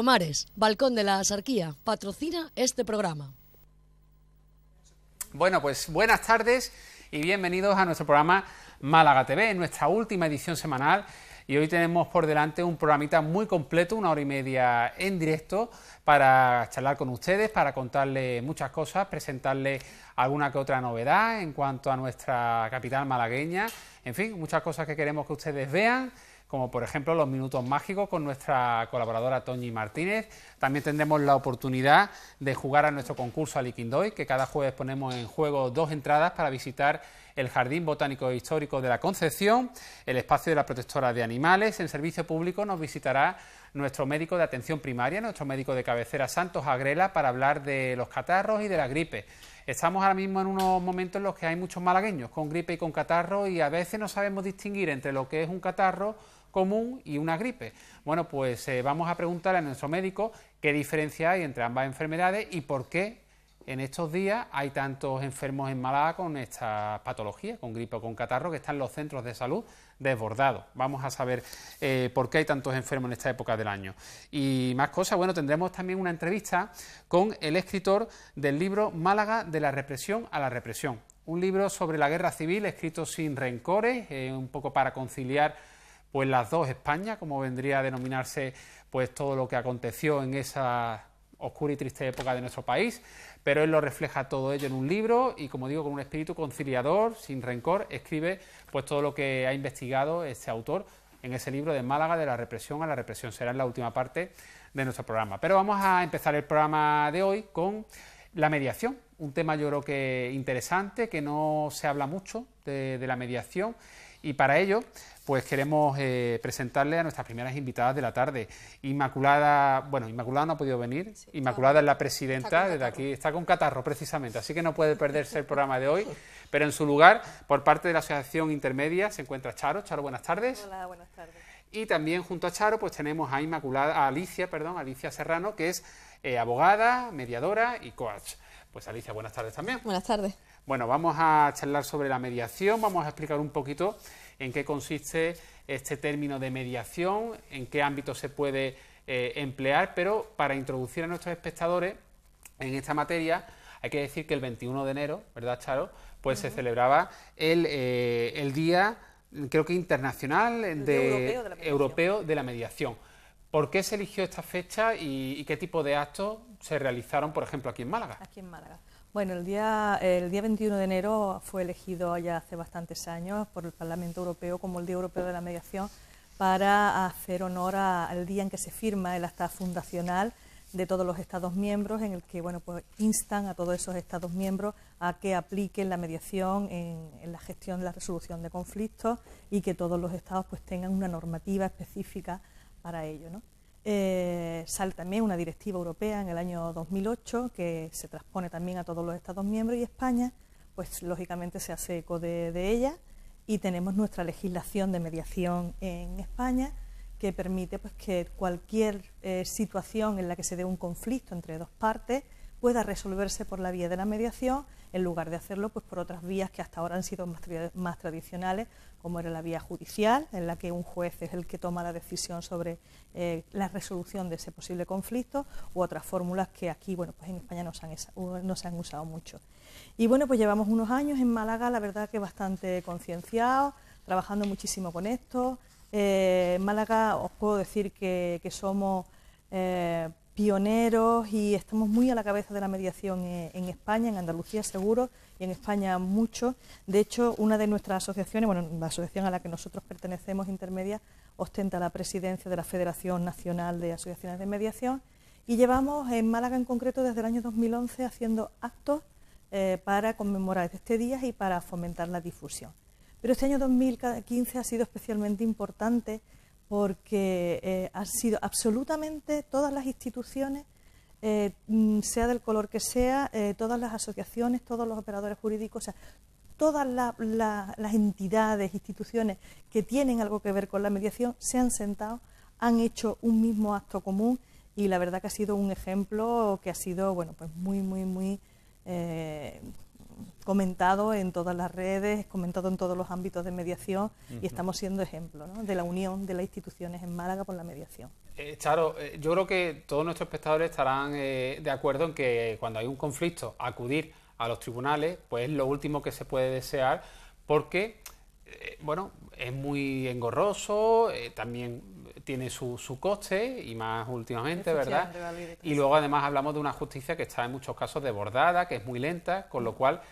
Comares, Balcón de la Asarquía, patrocina este programa. Bueno, pues buenas tardes y bienvenidos a nuestro programa Málaga TV, nuestra última edición semanal. Y hoy tenemos por delante un programita muy completo, una hora y media en directo, para charlar con ustedes, para contarles muchas cosas, presentarles alguna que otra novedad en cuanto a nuestra capital malagueña, en fin, muchas cosas que queremos que ustedes vean como por ejemplo los minutos mágicos con nuestra colaboradora Toñi Martínez. También tendremos la oportunidad de jugar a nuestro concurso Aliquindoy, que cada jueves ponemos en juego dos entradas para visitar el Jardín Botánico e Histórico de la Concepción, el espacio de la protectora de animales. En servicio público nos visitará nuestro médico de atención primaria, nuestro médico de cabecera Santos Agrela, para hablar de los catarros y de la gripe. Estamos ahora mismo en unos momentos en los que hay muchos malagueños con gripe y con catarro y a veces no sabemos distinguir entre lo que es un catarro común y una gripe. Bueno, pues eh, vamos a preguntar a nuestro médico qué diferencia hay entre ambas enfermedades y por qué en estos días hay tantos enfermos en Málaga con esta patología, con gripe o con catarro, que están los centros de salud desbordados. Vamos a saber eh, por qué hay tantos enfermos en esta época del año. Y más cosas, bueno, tendremos también una entrevista con el escritor del libro Málaga de la represión a la represión. Un libro sobre la guerra civil escrito sin rencores, eh, un poco para conciliar pues las dos España, como vendría a denominarse pues todo lo que aconteció en esa oscura y triste época de nuestro país, pero él lo refleja todo ello en un libro y como digo con un espíritu conciliador, sin rencor, escribe pues todo lo que ha investigado este autor en ese libro de Málaga de la represión a la represión. Será en la última parte de nuestro programa. Pero vamos a empezar el programa de hoy con la mediación, un tema yo creo que interesante, que no se habla mucho de la mediación y para ello pues queremos eh, presentarle a nuestras primeras invitadas de la tarde. Inmaculada, bueno, Inmaculada no ha podido venir, Inmaculada es la presidenta, desde aquí está con catarro precisamente, así que no puede perderse el programa de hoy, pero en su lugar, por parte de la Asociación Intermedia, se encuentra Charo. Charo, buenas tardes. Hola, buenas tardes. Y también junto a Charo, pues tenemos a Inmaculada, a Alicia, perdón, Alicia Serrano, que es eh, abogada, mediadora y coach. Pues Alicia, buenas tardes también. Buenas tardes. Bueno, vamos a charlar sobre la mediación, vamos a explicar un poquito en qué consiste este término de mediación, en qué ámbito se puede eh, emplear, pero para introducir a nuestros espectadores en esta materia, hay que decir que el 21 de enero, ¿verdad, Charo? Pues se celebraba el, eh, el, Día, creo que internacional, de, europeo, de la mediación. ¿Por qué se eligió esta fecha y qué tipo de actos se realizaron, por ejemplo, aquí en Málaga? Aquí en Málaga. Bueno, el día, el día 21 de enero fue elegido ya hace bastantes años por el Parlamento Europeo como el Día Europeo de la Mediación para hacer honor al día en que se firma el acta fundacional de todos los Estados miembros, en el que bueno, pues instan a todos esos Estados miembros a que apliquen la mediación en, en la gestión de la resolución de conflictos y que todos los Estados pues, tengan una normativa específica para ello. ¿no? Eh, sale también una directiva europea en el año 2008 que se transpone también a todos los Estados miembros y España, pues lógicamente se hace eco de, ella y tenemos nuestra legislación de mediación en España que permite pues, que cualquier eh, situación en la que se dé un conflicto entre dos partes pueda resolverse por la vía de la mediación en lugar de hacerlo pues, por otras vías que hasta ahora han sido más, tradicionales, como era la vía judicial, en la que un juez es el que toma la decisión sobre eh, la resolución de ese posible conflicto, u otras fórmulas que aquí bueno, pues en España no se, han, no se han usado mucho. Y bueno, pues llevamos unos años en Málaga, la verdad que bastante concienciados, trabajando muchísimo con esto. Eh, en Málaga os puedo decir que, somos... Eh, pioneros y estamos muy a la cabeza de la mediación eh, en España, en Andalucía seguro y en España mucho. De hecho, una de nuestras asociaciones, bueno, la asociación a la que nosotros pertenecemos, Intermedia, ostenta la presidencia de la Federación Nacional de Asociaciones de Mediación y llevamos en Málaga en concreto desde el año 2011 haciendo actos eh, para conmemorar este día y para fomentar la difusión. Pero este año 2015 ha sido especialmente importante porque eh, han sido absolutamente todas las instituciones, eh, mm, sea del color que sea, eh, todas las asociaciones, todos los operadores jurídicos, o sea, todas las entidades, instituciones que tienen algo que ver con la mediación se han sentado, han hecho un mismo acto común y la verdad que ha sido un ejemplo que ha sido bueno pues muy muy muy comentado en todas las redes, comentado en todos los ámbitos de mediación y estamos siendo ejemplo de la unión de las instituciones en Málaga por la mediación. Eh, Charo, eh, yo creo que todos nuestros espectadores estarán eh, de acuerdo en que cuando hay un conflicto, acudir a los tribunales pues es lo último que se puede desear porque, bueno, es muy engorroso, también tiene su, su, coste y más últimamente, ¿verdad? Y luego además hablamos de una justicia que está en muchos casos desbordada, que es muy lenta, con lo cual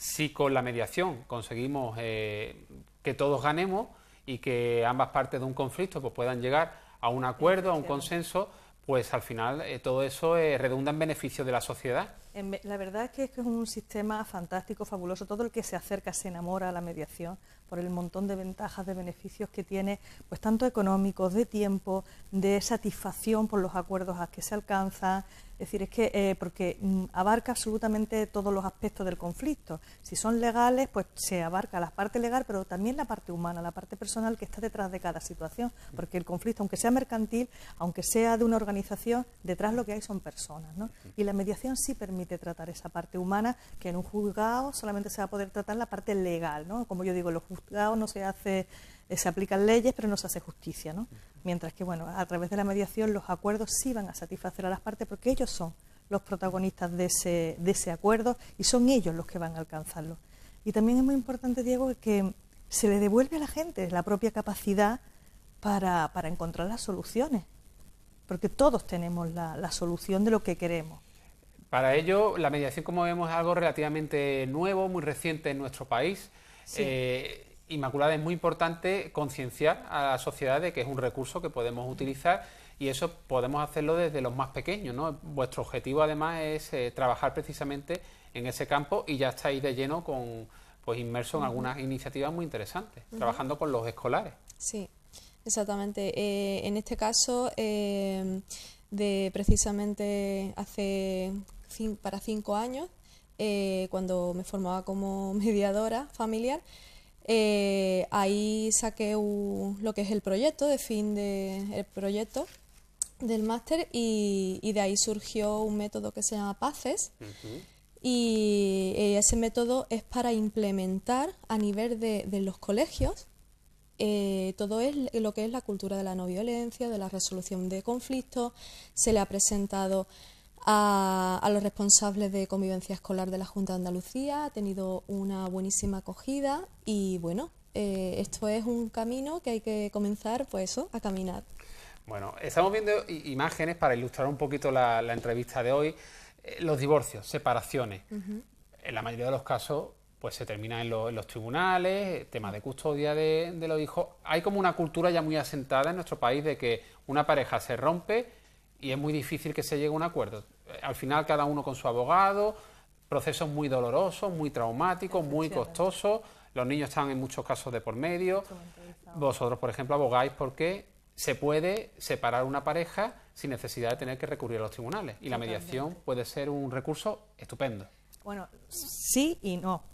si con la mediación conseguimos eh, que todos ganemos y que ambas partes de un conflicto pues, puedan llegar a un acuerdo, a un consenso, pues al final eh, todo eso eh, redunda en beneficio de la sociedad. La verdad es que es un sistema fantástico, fabuloso. Todo el que se acerca se enamora a la mediación por el montón de ventajas, de beneficios que tiene, pues tanto económicos, de tiempo, de satisfacción por los acuerdos a que se alcanzan, es decir, es que eh, porque mm, abarca absolutamente todos los aspectos del conflicto. Si son legales, pues se abarca la parte legal, pero también la parte humana, la parte personal que está detrás de cada situación, porque el conflicto, aunque sea mercantil, aunque sea de una organización, detrás lo que hay son personas, ¿no? Y la mediación sí permite tratar esa parte humana, que en un juzgado solamente se va a poder tratar la parte legal, ¿no? Como yo digo, los juzgados no se hace eh, se aplican leyes, pero no se hace justicia, ¿no? Mientras que, bueno, a través de la mediación los acuerdos sí van a satisfacer a las partes porque ellos son los protagonistas de ese, acuerdo y son ellos los que van a alcanzarlo. Y también es muy importante, Diego, que se le devuelve a la gente la propia capacidad para, encontrar las soluciones, porque todos tenemos la, solución de lo que queremos. Para ello, la mediación, como vemos, es algo relativamente nuevo, muy reciente en nuestro país. Eh, Inmaculada es muy importante concienciar a la sociedad de que es un recurso que podemos utilizar y eso podemos hacerlo desde los más pequeños. ¿no? Vuestro objetivo además es eh, trabajar precisamente en ese campo y ya estáis de lleno con, pues inmerso en algunas iniciativas muy interesantes, trabajando con los escolares. Sí, exactamente. Eh, en este caso, eh, de precisamente hace para cinco años, cuando me formaba como mediadora familiar, eh, ahí saqué lo que es el proyecto, de fin del proyecto del máster y, de ahí surgió un método que se llama PACES y eh, ese método es para implementar a nivel de, los colegios eh, todo lo que es la cultura de la no violencia, de la resolución de conflictos, se le ha presentado a, los responsables de convivencia escolar de la Junta de Andalucía, ha tenido una buenísima acogida y bueno, eh, esto es un camino que hay que comenzar, pues eso, a caminar. Bueno, estamos viendo imágenes para ilustrar un poquito la, entrevista de hoy. Eh, los divorcios, separaciones. En la mayoría de los casos, pues se termina en, los tribunales, temas de custodia de, de los hijos. Hay como una cultura ya muy asentada en nuestro país de que una pareja se rompe y es muy difícil que se llegue a un acuerdo. Eh, al final cada uno con su abogado, procesos muy dolorosos, muy traumáticos, muy costosos, los niños están en muchos casos de por medio. Vosotros, por ejemplo, abogáis porque se puede separar una pareja sin necesidad de tener que recurrir a los tribunales y la mediación puede ser un recurso estupendo. Bueno, sí y no,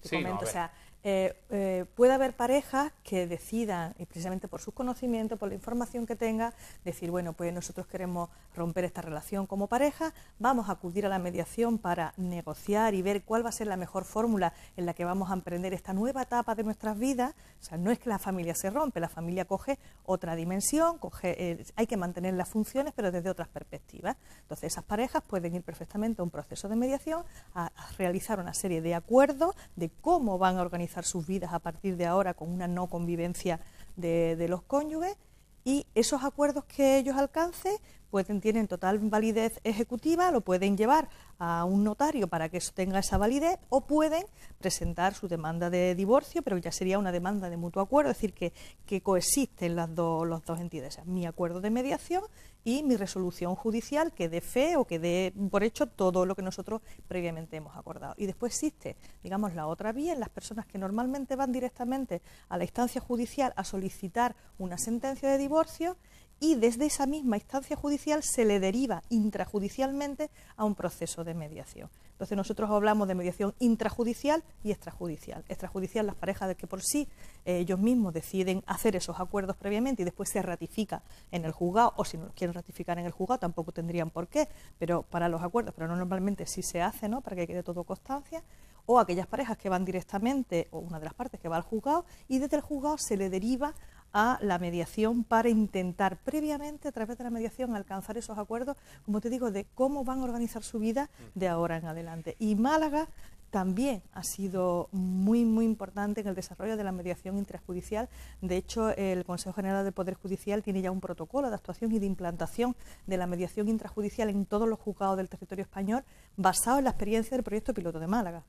eh, eh, puede haber parejas que decidan, precisamente por sus conocimientos, por la información que tenga, decir, bueno, pues nosotros queremos romper esta relación como pareja, vamos a acudir a la mediación para negociar y ver cuál va a ser la mejor fórmula en la que vamos a emprender esta nueva etapa de nuestras vidas. O sea, no es que la familia se rompe, la familia coge otra dimensión, eh, hay que mantener las funciones, pero desde otras perspectivas. Entonces, esas parejas pueden ir perfectamente a un proceso de mediación, a realizar una serie de acuerdos de cómo van a organizar sus vidas a partir de ahora con una no convivencia de, los cónyuges y esos acuerdos que ellos alcancen pueden, tienen total validez ejecutiva, lo pueden llevar a un notario para que tenga esa validez o pueden presentar su demanda de divorcio, pero ya sería una demanda de mutuo acuerdo, es decir, que, coexisten las las dos entidades. Mi acuerdo de mediación y mi resolución judicial que dé fe o que dé por hecho todo lo que nosotros previamente hemos acordado. Y después existe, digamos, la otra vía en las personas que normalmente van directamente a la instancia judicial a solicitar una sentencia de divorcio y desde esa misma instancia judicial se le deriva intrajudicialmente a un proceso de mediación. Entonces nosotros hablamos de mediación intrajudicial y extrajudicial. Extrajudicial las parejas de que por sí eh, ellos mismos deciden hacer esos acuerdos previamente y después se ratifica en el juzgado o si no los quieren ratificar en el juzgado tampoco tendrían por qué, pero para los acuerdos, pero normalmente sí se hace, ¿no? Para que quede todo constancia o aquellas parejas que van directamente, o una de las partes que va al juzgado, y desde el juzgado se le deriva a la mediación para intentar previamente, a través de la mediación, alcanzar esos acuerdos, como te digo, de cómo van a organizar su vida de ahora en adelante. Y Málaga también ha sido muy, muy importante en el desarrollo de la mediación intrajudicial. De hecho, el Consejo General del Poder Judicial tiene ya un protocolo de actuación y de implantación de la mediación intrajudicial en todos los juzgados del territorio español, basado en la experiencia del proyecto piloto de Málaga.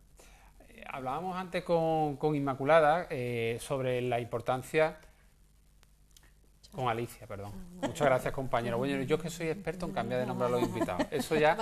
Eh, hablábamos antes con, Inmaculada eh, sobre la importancia con Alicia, perdón. Muchas gracias, compañero. Bueno, yo que soy experto en cambiar de nombre a los invitados. Eso ya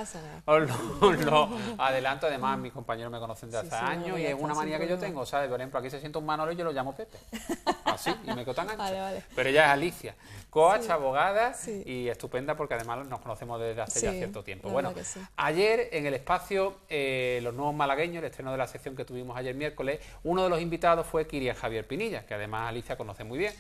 os lo, lo adelanto. Además, mis compañeros me conocen desde hace años y es una manía que yo tengo, ¿sabes? Por ejemplo, aquí se siente un Manolo y yo lo llamo Pepe. Así, y me quedo tan ancho. Pero ella es Alicia, coach, abogada y estupenda porque además nos conocemos desde hace ya cierto tiempo. Bueno, ayer en el espacio eh, Los Nuevos Malagueños, el estreno de la sección que tuvimos ayer miércoles, uno de los invitados fue Kirian Javier Pinilla, que además Alicia conoce muy bien.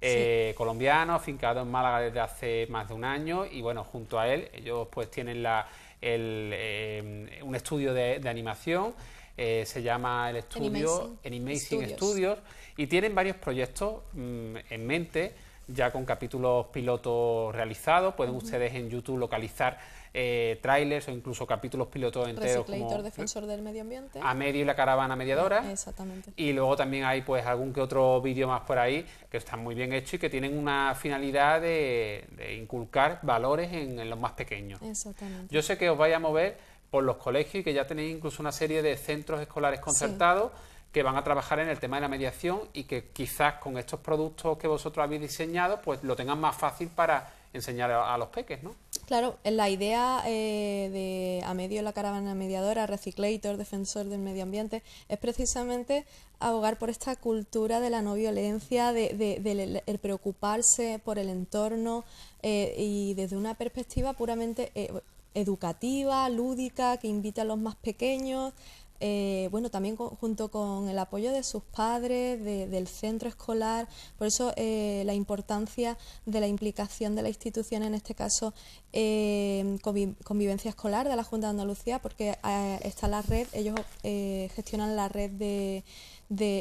Eh, colombiano, afincado en Málaga desde hace más de un año y bueno, junto a él ellos pues tienen la, eh, un estudio de, animación. Eh, se llama el estudio animating Studios. y tienen varios proyectos mm, en mente, ya con capítulos pilotos realizados. Pueden ustedes en YouTube localizar eh, trailers o incluso capítulos pilotos enteros. El como, defensor del medio ambiente. A medio y la caravana mediadora. Eh, exactamente. Y luego también hay pues algún que otro vídeo más por ahí que están muy bien hechos y que tienen una finalidad de, inculcar valores en, los más pequeños. Exactamente. Yo sé que os vais a mover por los colegios y que ya tenéis incluso una serie de centros escolares concertados que van a trabajar en el tema de la mediación y que quizás con estos productos que vosotros habéis diseñado pues lo tengan más fácil para enseñar a, los peques, ¿no? Claro, la idea eh, de A Medio la Caravana Mediadora, Reciclator, Defensor del Medio Ambiente, es precisamente abogar por esta cultura de la no violencia, de, preocuparse por el entorno eh, y desde una perspectiva puramente eh, educativa, lúdica, que invita a los más pequeños eh, bueno, también junto con el apoyo de sus padres, del centro escolar, por eso eh, la importancia de la implicación de la institución, en este caso eh, convivencia escolar de la Junta de Andalucía, porque está la red, ellos gestionan la red de,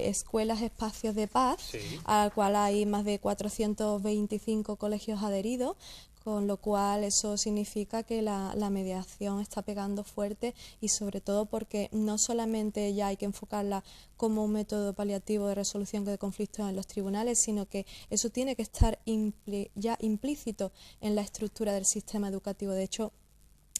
escuelas espacios de paz, a al cual hay más de 425 colegios adheridos con lo cual eso significa que la, mediación está pegando fuerte y sobre todo porque no solamente ya hay que enfocarla como un método paliativo de resolución de conflictos en los tribunales, sino que eso tiene que estar ya implícito en la estructura del sistema educativo. De hecho,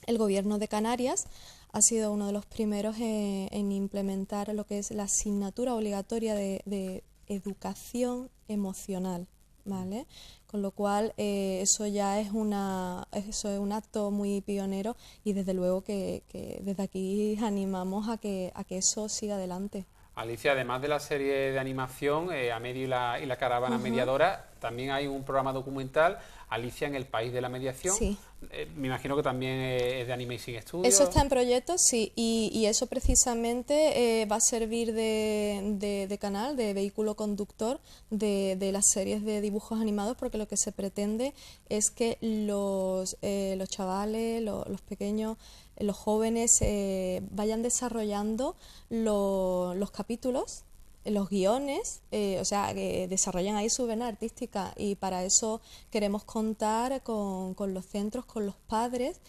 el gobierno de Canarias ha sido uno de los primeros en, implementar lo que es la asignatura obligatoria de, de educación emocional. ¿Vale? con lo cual eh, eso ya es, una, eso es un acto muy pionero y desde luego que, desde aquí animamos a que, a que eso siga adelante. Alicia, además de la serie de animación, eh, A Medio y la, y la Caravana Mediadora, también hay un programa documental Alicia en el País de la Mediación. Sí. Eh, me imagino que también eh, es de Animation Studios. Eso está en proyecto, sí, y, eso precisamente eh, va a servir de, canal, de vehículo conductor de, las series de dibujos animados, porque lo que se pretende es que los, los chavales, los, pequeños los jóvenes vayan desarrollando los capítulos los guiones, eh, o sea, que desarrollan ahí su vena artística y para eso queremos contar con, con los centros, con los padres,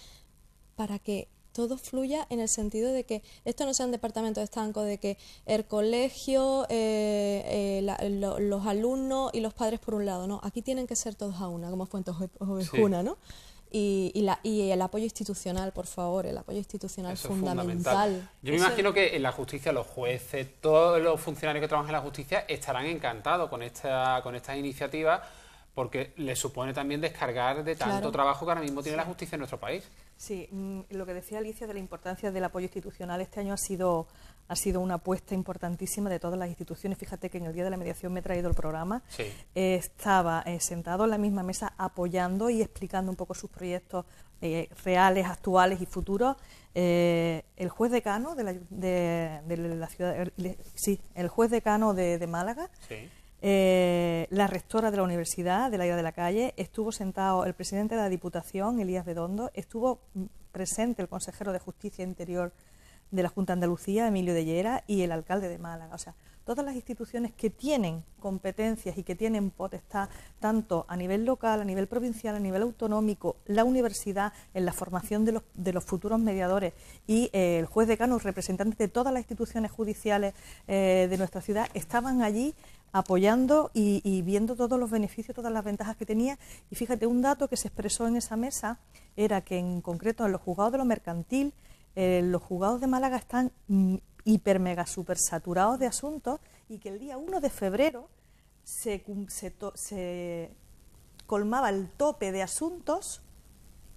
para que todo fluya en el sentido de que esto no sea un departamento estanco, de que el colegio, eh, eh, los alumnos y los padres por un lado, no, aquí tienen que ser todos a una, como Fuentes Ojuna, sí. ¿no? y, el apoyo institucional, por favor, el apoyo institucional fundamental. Yo me imagino que en la justicia, los jueces, todos los funcionarios que trabajan en la justicia estarán encantados con esta, con estas iniciativas porque le supone también descargar de tanto trabajo que ahora mismo tiene la justicia en nuestro país. Sí, mm, lo que decía Alicia de la importancia del apoyo institucional este año ha sido, ha sido una apuesta importantísima de todas las instituciones. Fíjate que en el día de la mediación me he traído el programa. Eh, estaba eh, sentado en la misma mesa apoyando y explicando un poco sus proyectos eh, reales, actuales y futuros. el juez decano de la, ciudad, sí, el juez decano de, Málaga. la rectora de la universidad, de la Ida de la Calle, estuvo sentado el presidente de la Diputación, Elías Bedondo, estuvo presente el consejero de Justicia e Interior de la Junta de Andalucía, Emilio de Llera, y el alcalde de Málaga. O sea, todas las instituciones que tienen competencias y que tienen potestad, tanto a nivel local, a nivel provincial, a nivel autonómico, la universidad, en la formación de los, futuros mediadores y eh, el juez de Cano, representante de todas las instituciones judiciales eh, de nuestra ciudad, estaban allí apoyando y, y, viendo todos los beneficios, todas las ventajas que tenía. Y fíjate, un dato que se expresó en esa mesa era que en concreto en los juzgados de lo mercantil, eh, los juzgados de Málaga están mm, hiper, mega, super de asuntos y que el día 1 de febrero se, se colmaba el tope de asuntos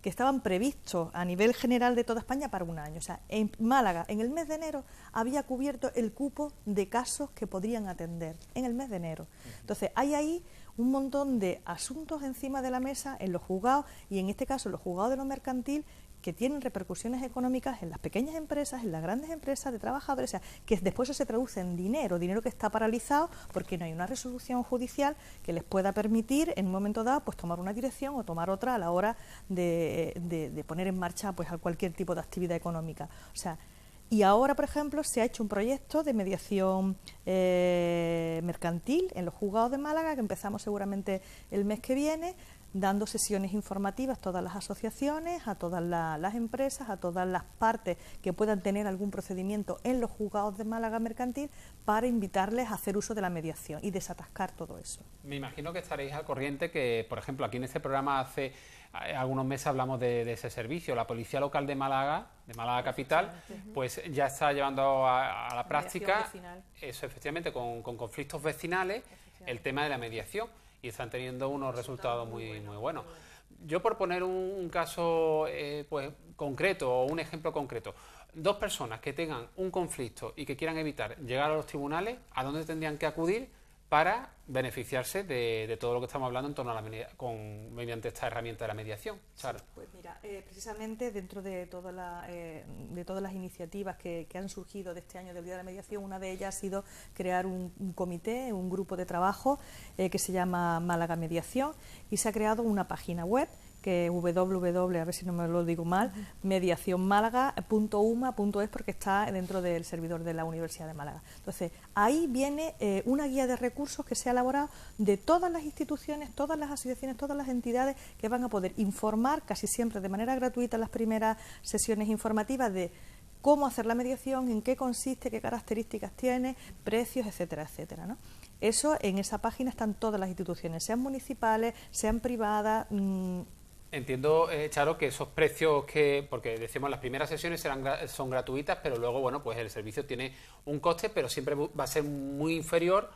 que estaban previstos a nivel general de toda España para un año. O sea, en Málaga, en el mes de enero, había cubierto el cupo de casos que podrían atender, en el mes de enero. Entonces, hay ahí un montón de asuntos encima de la mesa en los juzgados, y en este caso los juzgados de lo mercantil, que tienen repercusiones económicas en las pequeñas empresas, en las grandes empresas de trabajadores, o sea, que después eso se traduce en dinero, dinero que está paralizado porque no hay una resolución judicial que les pueda permitir en un momento dado pues tomar una dirección o tomar otra a la hora de, poner en marcha pues cualquier tipo de actividad económica. O sea, y ahora, por ejemplo, se ha hecho un proyecto de mediación eh, mercantil en los juzgados de Málaga, que empezamos seguramente el mes que viene, dando sesiones informativas a todas las asociaciones, a todas las empresas, a todas las partes que puedan tener algún procedimiento en los juzgados de Málaga Mercantil para invitarles a hacer uso de la mediación y desatascar todo eso. Me imagino que estaréis al corriente que, por ejemplo, aquí en este programa hace eh, algunos meses hablamos de, ese servicio. La Policía Local de Málaga, de Málaga Capital, pues ya está llevando a, la práctica eso efectivamente con conflictos vecinales el tema de la mediación y están teniendo unos resultados muy, muy buenos. Yo por poner un, caso eh, pues, concreto o un ejemplo concreto, dos personas que tengan un conflicto y que quieran evitar llegar a los tribunales, ¿a dónde tendrían que acudir? para beneficiarse de, todo lo que estamos hablando en torno a la con, mediante esta herramienta de la mediación. pues mira, eh, precisamente dentro de, eh, de todas las iniciativas que, han surgido de este año del Día de la Mediación, una de ellas ha sido crear un, comité, un grupo de trabajo eh, que se llama Málaga Mediación y se ha creado una página web que www, a ver si no me lo digo mal, es porque está dentro del servidor de la Universidad de Málaga. Entonces, ahí viene eh, una guía de recursos que se ha elaborado de todas las instituciones, todas las asociaciones, todas las entidades que van a poder informar casi siempre de manera gratuita las primeras sesiones informativas de cómo hacer la mediación, en qué consiste, qué características tiene, precios, etcétera, etcétera. ¿no? Eso en esa página están todas las instituciones, sean municipales, sean privadas, mm, Entiendo, eh, Charo, que esos precios que, porque decimos las primeras sesiones serán, son gratuitas, pero luego, bueno, pues el servicio tiene un coste, pero siempre va a ser muy inferior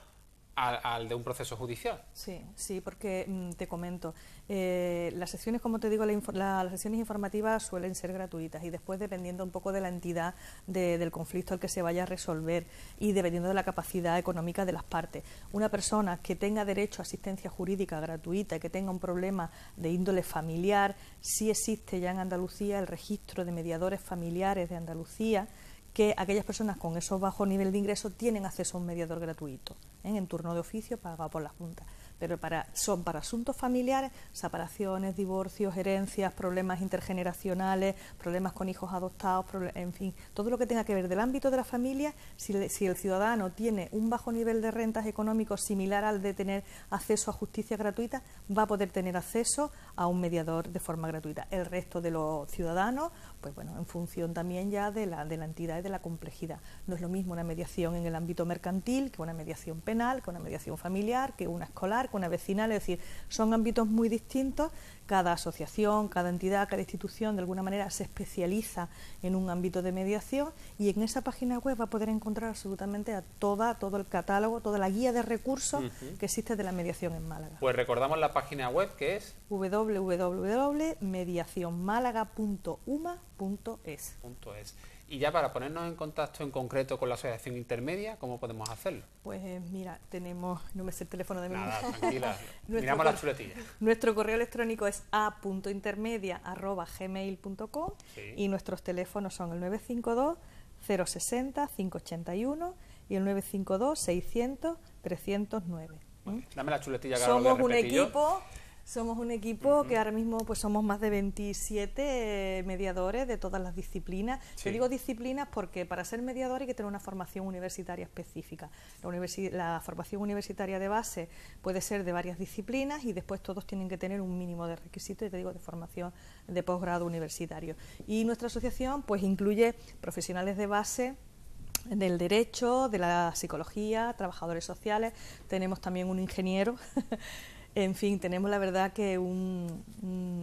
al, de un proceso judicial. Sí, sí, porque mm, te comento, eh, las sesiones, como te digo, las sesiones informativas suelen ser gratuitas y después dependiendo un poco de la entidad del conflicto al que se vaya a resolver y dependiendo de la capacidad económica de las partes. Una persona que tenga derecho a asistencia jurídica gratuita y que tenga un problema de índole familiar, sí existe ya en Andalucía el registro de mediadores familiares de Andalucía, que aquellas personas con esos bajos niveles de ingreso tienen acceso a un mediador gratuito ¿eh? en turno de oficio pagado por la Junta. Pero para, son para asuntos familiares, separaciones, divorcios, herencias, problemas intergeneracionales, problemas con hijos adoptados, en fin, todo lo que tenga que ver del ámbito de la familia, si, si el ciudadano tiene un bajo nivel de rentas económicos similar al de tener acceso a justicia gratuita, va a poder tener acceso a un mediador de forma gratuita. El resto de los ciudadanos pues bueno, en función también ya de la, de la entidad y de la complejidad. No es lo mismo una mediación en el ámbito mercantil que una mediación penal, que una mediación familiar, que una escolar, que una vecinal, es decir, son ámbitos muy distintos cada asociación, cada entidad, cada institución de alguna manera se especializa en un ámbito de mediación y en esa página web va a poder encontrar absolutamente a toda, todo el catálogo, toda la guía de recursos que existe de la mediación en Málaga. Pues recordamos la página web que es www.mediacionmálaga.uma.es. Y ya para ponernos en contacto en concreto con la asociación intermedia, ¿cómo podemos hacerlo? Pues eh, mira, tenemos, no me sé el teléfono de mi Nada, tranquila, miramos la chuletilla. Nuestro correo electrónico es a.intermedia.gmail.com y nuestros teléfonos son el 952 060 581 y el 952 600 309. dame la chuletilla que Somos un equipo somos un equipo que ahora mismo pues somos más de 27 eh, mediadores de todas las disciplinas. Te digo disciplinas porque para ser mediador hay que tener una formación universitaria específica. La, formación universitaria de base puede ser de varias disciplinas y después todos tienen que tener un mínimo de requisitos, te digo, de formación de posgrado universitario. Y nuestra asociación pues incluye profesionales de base del derecho, de la psicología, trabajadores sociales, tenemos también un ingeniero En fin, tenemos la verdad que un,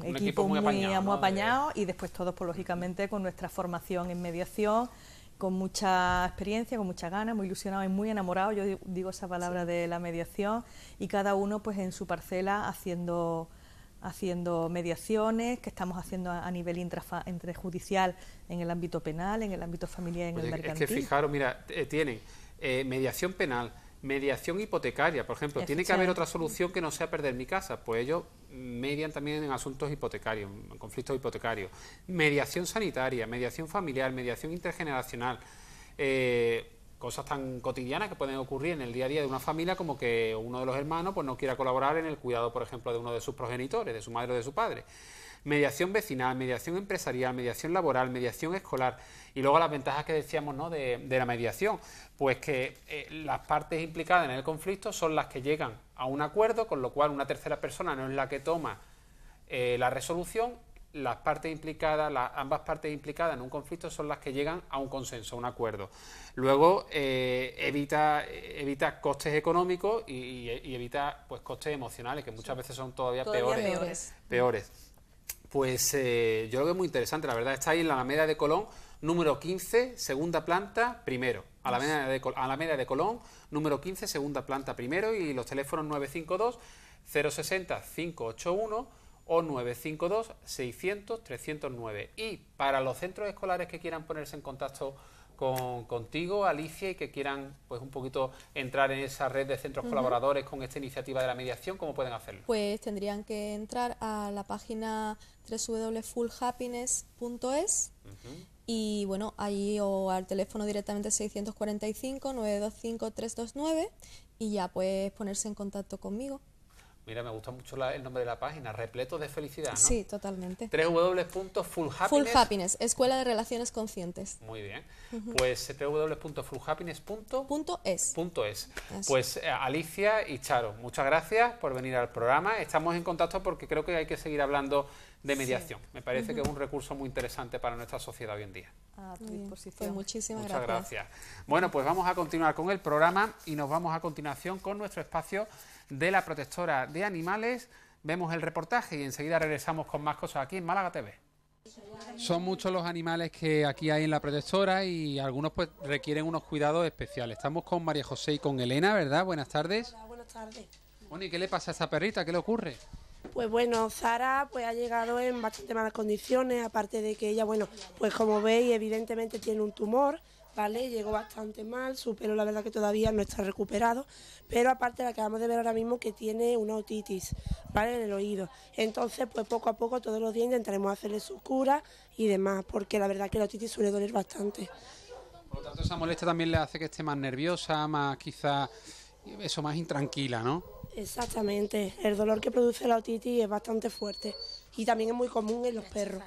equipo, muy, apañado, y después todos, por lógicamente, con nuestra formación en mediación, con mucha experiencia, con mucha ganas, muy ilusionado y muy enamorado, yo digo esa palabra de la mediación, y cada uno pues en su parcela haciendo haciendo mediaciones, que estamos haciendo a, nivel entre judicial en el ámbito penal, en el ámbito familiar, en el mercantil. Es que fijaros, mira, eh, tienen eh, mediación penal, Mediación hipotecaria, por ejemplo, tiene que haber otra solución que no sea perder mi casa. Pues ellos median también en asuntos hipotecarios, en conflictos hipotecarios. Mediación sanitaria, mediación familiar, mediación intergeneracional. Eh, cosas tan cotidianas que pueden ocurrir en el día a día de una familia como que uno de los hermanos pues no quiera colaborar en el cuidado, por ejemplo, de uno de sus progenitores, de su madre o de su padre mediación vecinal, mediación empresarial, mediación laboral, mediación escolar y luego las ventajas que decíamos ¿no? de, de la mediación, pues que eh, las partes implicadas en el conflicto son las que llegan a un acuerdo, con lo cual una tercera persona no es la que toma eh, la resolución, las partes implicadas, las, ambas partes implicadas en un conflicto son las que llegan a un consenso, a un acuerdo. Luego eh, evita, evita costes económicos y, evita pues costes emocionales, que muchas veces son todavía, peores. peores. Pues eh, yo lo veo muy interesante, la verdad. Está ahí en la Alameda de Colón, número 15, segunda planta, primero. Alameda de, Alameda de Colón, número 15, segunda planta, primero. Y los teléfonos 952 060 581 o 952 600 309. Y para los centros escolares que quieran ponerse en contacto contigo, Alicia, y que quieran pues un poquito entrar en esa red de centros colaboradores con esta iniciativa de la mediación, ¿cómo pueden hacerlo? Pues tendrían que entrar a la página www.fullhappiness.es y bueno, ahí o al teléfono directamente 645 925 329 y ya pues ponerse en contacto conmigo. Mira, me gusta mucho el nombre de la página, repleto de felicidad. ¿no? Sí, totalmente. www.fullhappiness. Escuela de Relaciones Conscientes. Muy bien. Pues eh, www.fullhappiness.es. Pues eh, Alicia y Charo, muchas gracias por venir al programa. Estamos en contacto porque creo que hay que seguir hablando de mediación. Me parece que es un recurso muy interesante para nuestra sociedad hoy en día. A tu disposición. Muchísimas pues muchísimas Muchas gracias. Bueno, pues vamos a continuar con el programa y nos vamos a continuación con nuestro espacio de la protectora de animales. Vemos el reportaje y enseguida regresamos con más cosas aquí en Málaga TV. Son muchos los animales que aquí hay en la protectora y algunos pues requieren unos cuidados especiales. Estamos con María José y con Elena, ¿verdad? Buenas tardes. Hola, buenas tardes. Bueno, ¿y qué le pasa a esta perrita? ¿Qué le ocurre? Pues bueno, Zara pues ha llegado en bastante malas condiciones, aparte de que ella, bueno, pues como veis, evidentemente tiene un tumor ¿vale? Llegó bastante mal, su pelo la verdad que todavía no está recuperado, pero aparte la acabamos de ver ahora mismo que tiene una otitis, ¿vale? En el oído. Entonces, pues poco a poco todos los días intentaremos hacerle su cura y demás, porque la verdad que la otitis suele doler bastante. Por lo tanto, esa molestia también le hace que esté más nerviosa, más quizá eso, más intranquila, ¿no? Exactamente, el dolor que produce la otitis es bastante fuerte y también es muy común en los perros.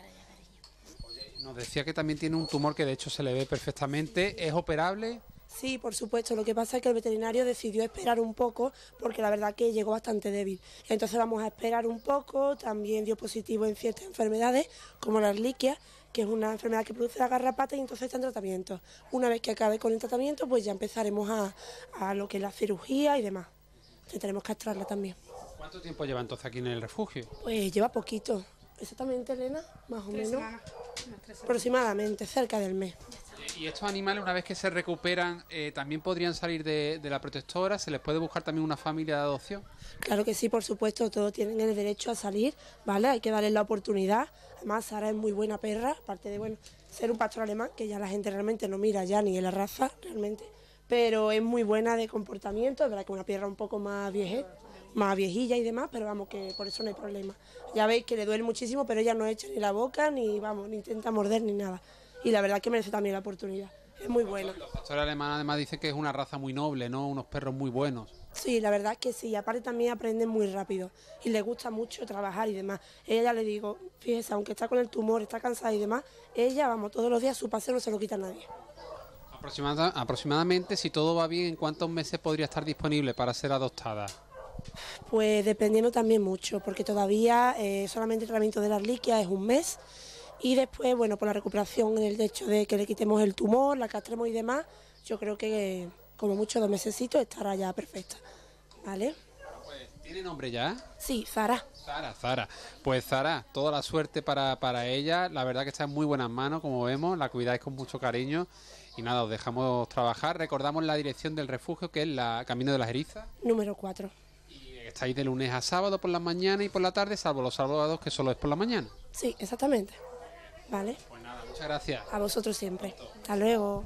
Nos decía que también tiene un tumor que de hecho se le ve perfectamente. ¿Es operable? Sí, por supuesto. Lo que pasa es que el veterinario decidió esperar un poco porque la verdad que llegó bastante débil. Entonces vamos a esperar un poco. También dio positivo en ciertas enfermedades como la líquias que es una enfermedad que produce la garrapata y entonces está en tratamiento. Una vez que acabe con el tratamiento, pues ya empezaremos a, a lo que es la cirugía y demás. Tenemos que extraerla también. ¿Cuánto tiempo lleva entonces aquí en el refugio? Pues lleva poquito. Exactamente, Elena, más o menos. Aproximadamente, cerca del mes. ¿Y estos animales, una vez que se recuperan, eh, también podrían salir de, la protectora? ¿Se les puede buscar también una familia de adopción? Claro que sí, por supuesto, todos tienen el derecho a salir, ¿vale? Hay que darles la oportunidad. Además, Sara es muy buena perra, aparte de, bueno, ser un pastor alemán, que ya la gente realmente no mira ya ni en la raza, realmente, pero es muy buena de comportamiento, es verdad que una perra un poco más vieja más viejilla y demás, pero vamos, que por eso no hay problema. Ya veis que le duele muchísimo, pero ella no echa ni la boca, ni vamos, ni intenta morder ni nada. Y la verdad es que merece también la oportunidad. Es muy buena. La pastores alemana además dice que es una raza muy noble, ¿no? Unos perros muy buenos. Sí, la verdad es que sí. Aparte también aprende muy rápido y le gusta mucho trabajar y demás. Ella ya le digo, fíjese, aunque está con el tumor, está cansada y demás, ella, vamos, todos los días su paseo no se lo quita nadie. aproximadamente, si todo va bien, ¿en cuántos meses podría estar disponible para ser adoptada? Pues dependiendo también mucho, porque todavía eh, solamente el tratamiento de las líquidas es un mes y después, bueno, por la recuperación el hecho de que le quitemos el tumor, la castremos y demás, yo creo que como mucho dos necesito, estará ya perfecta, ¿vale? Pues, ¿Tiene nombre ya? Sí, Zara. Zara, Zara. Pues Zara, toda la suerte para, ella. La verdad que está en muy buenas manos, como vemos. La cuidáis con mucho cariño. Y nada, os dejamos trabajar. Recordamos la dirección del refugio, que es la Camino de las Erizas. Número 4 estáis de lunes a sábado por la mañana y por la tarde, salvo los sábados que solo es por la mañana. Sí, exactamente. Vale. Pues nada, muchas gracias. A vosotros siempre. Hasta luego.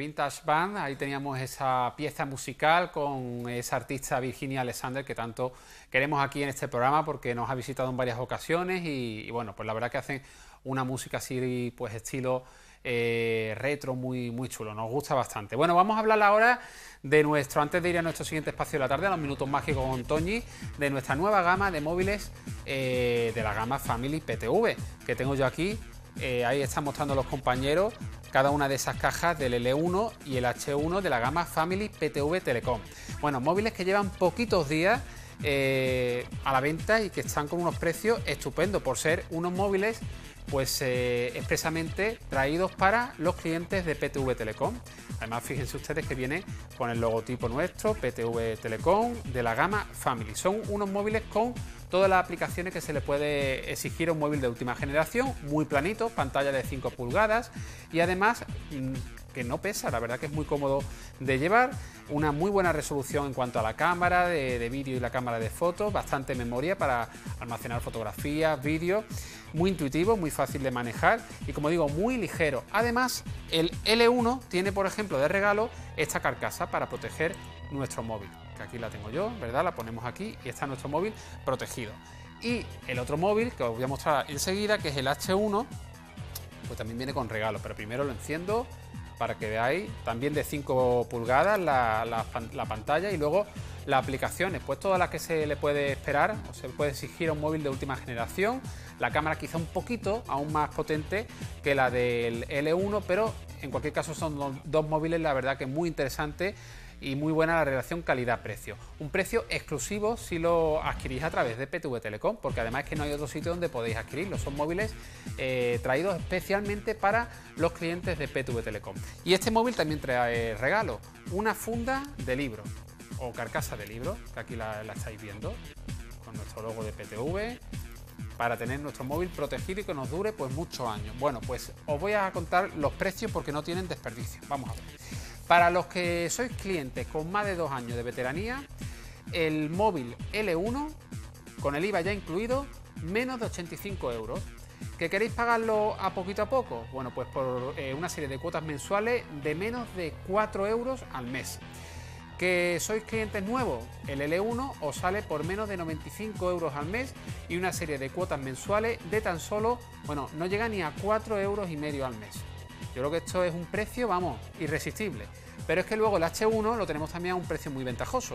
Vintage Band, ahí teníamos esa pieza musical con esa artista Virginia Alexander que tanto queremos aquí en este programa porque nos ha visitado en varias ocasiones y, bueno, pues la verdad que hacen una música así pues estilo eh, retro muy, muy chulo, nos gusta bastante. Bueno, vamos a hablar ahora de nuestro, antes de ir a nuestro siguiente espacio de la tarde, a los minutos mágicos con Toñi, de nuestra nueva gama de móviles eh, de la gama Family PTV, que tengo yo aquí. Eh, ahí están mostrando los compañeros cada una de esas cajas del L1 y el H1 de la gama Family PTV Telecom. Bueno, móviles que llevan poquitos días eh, a la venta y que están con unos precios estupendos por ser unos móviles pues eh, expresamente traídos para los clientes de PTV Telecom. Además, fíjense ustedes que viene con el logotipo nuestro, PTV Telecom, de la gama Family. Son unos móviles con todas las aplicaciones que se le puede exigir a un móvil de última generación, muy planito, pantalla de 5 pulgadas y además mm, que no pesa, la verdad que es muy cómodo de llevar, una muy buena resolución en cuanto a la cámara de, de vídeo y la cámara de fotos, bastante memoria para almacenar fotografías, vídeos, muy intuitivo, muy fácil de manejar y como digo, muy ligero. Además, el L1 tiene, por ejemplo, de regalo esta carcasa para proteger nuestro móvil aquí la tengo yo, ¿verdad? La ponemos aquí y está nuestro móvil protegido. Y el otro móvil que os voy a mostrar enseguida, que es el H1, pues también viene con regalo, pero primero lo enciendo para que veáis también de 5 pulgadas la, pantalla y luego las aplicaciones, pues todas las que se le puede esperar o se puede exigir a un móvil de última generación, la cámara quizá un poquito aún más potente que la del L1, pero en cualquier caso son dos, móviles la verdad que muy interesantes y muy buena la relación calidad-precio. Un precio exclusivo si lo adquirís a través de PTV Telecom, porque además es que no hay otro sitio donde podéis adquirirlo. Son móviles eh, traídos especialmente para los clientes de PTV Telecom. Y este móvil también trae eh, regalo, una funda de libro o carcasa de libro, que aquí la, estáis viendo, con nuestro logo de PTV, para tener nuestro móvil protegido y que nos dure pues muchos años. Bueno, pues os voy a contar los precios porque no tienen desperdicio. Vamos a ver. Para los que sois clientes con más de dos años de veteranía, el móvil L1, con el IVA ya incluido, menos de 85 euros. ¿Que queréis pagarlo a poquito a poco? Bueno, pues por eh, una serie de cuotas mensuales de menos de 4 euros al mes. ¿Que sois clientes nuevos? El L1 os sale por menos de 95 euros al mes y una serie de cuotas mensuales de tan solo, bueno, no llega ni a 4 euros y medio al mes. Yo creo que esto es un precio, vamos, irresistible. Pero es que luego el H1 lo tenemos también a un precio muy ventajoso.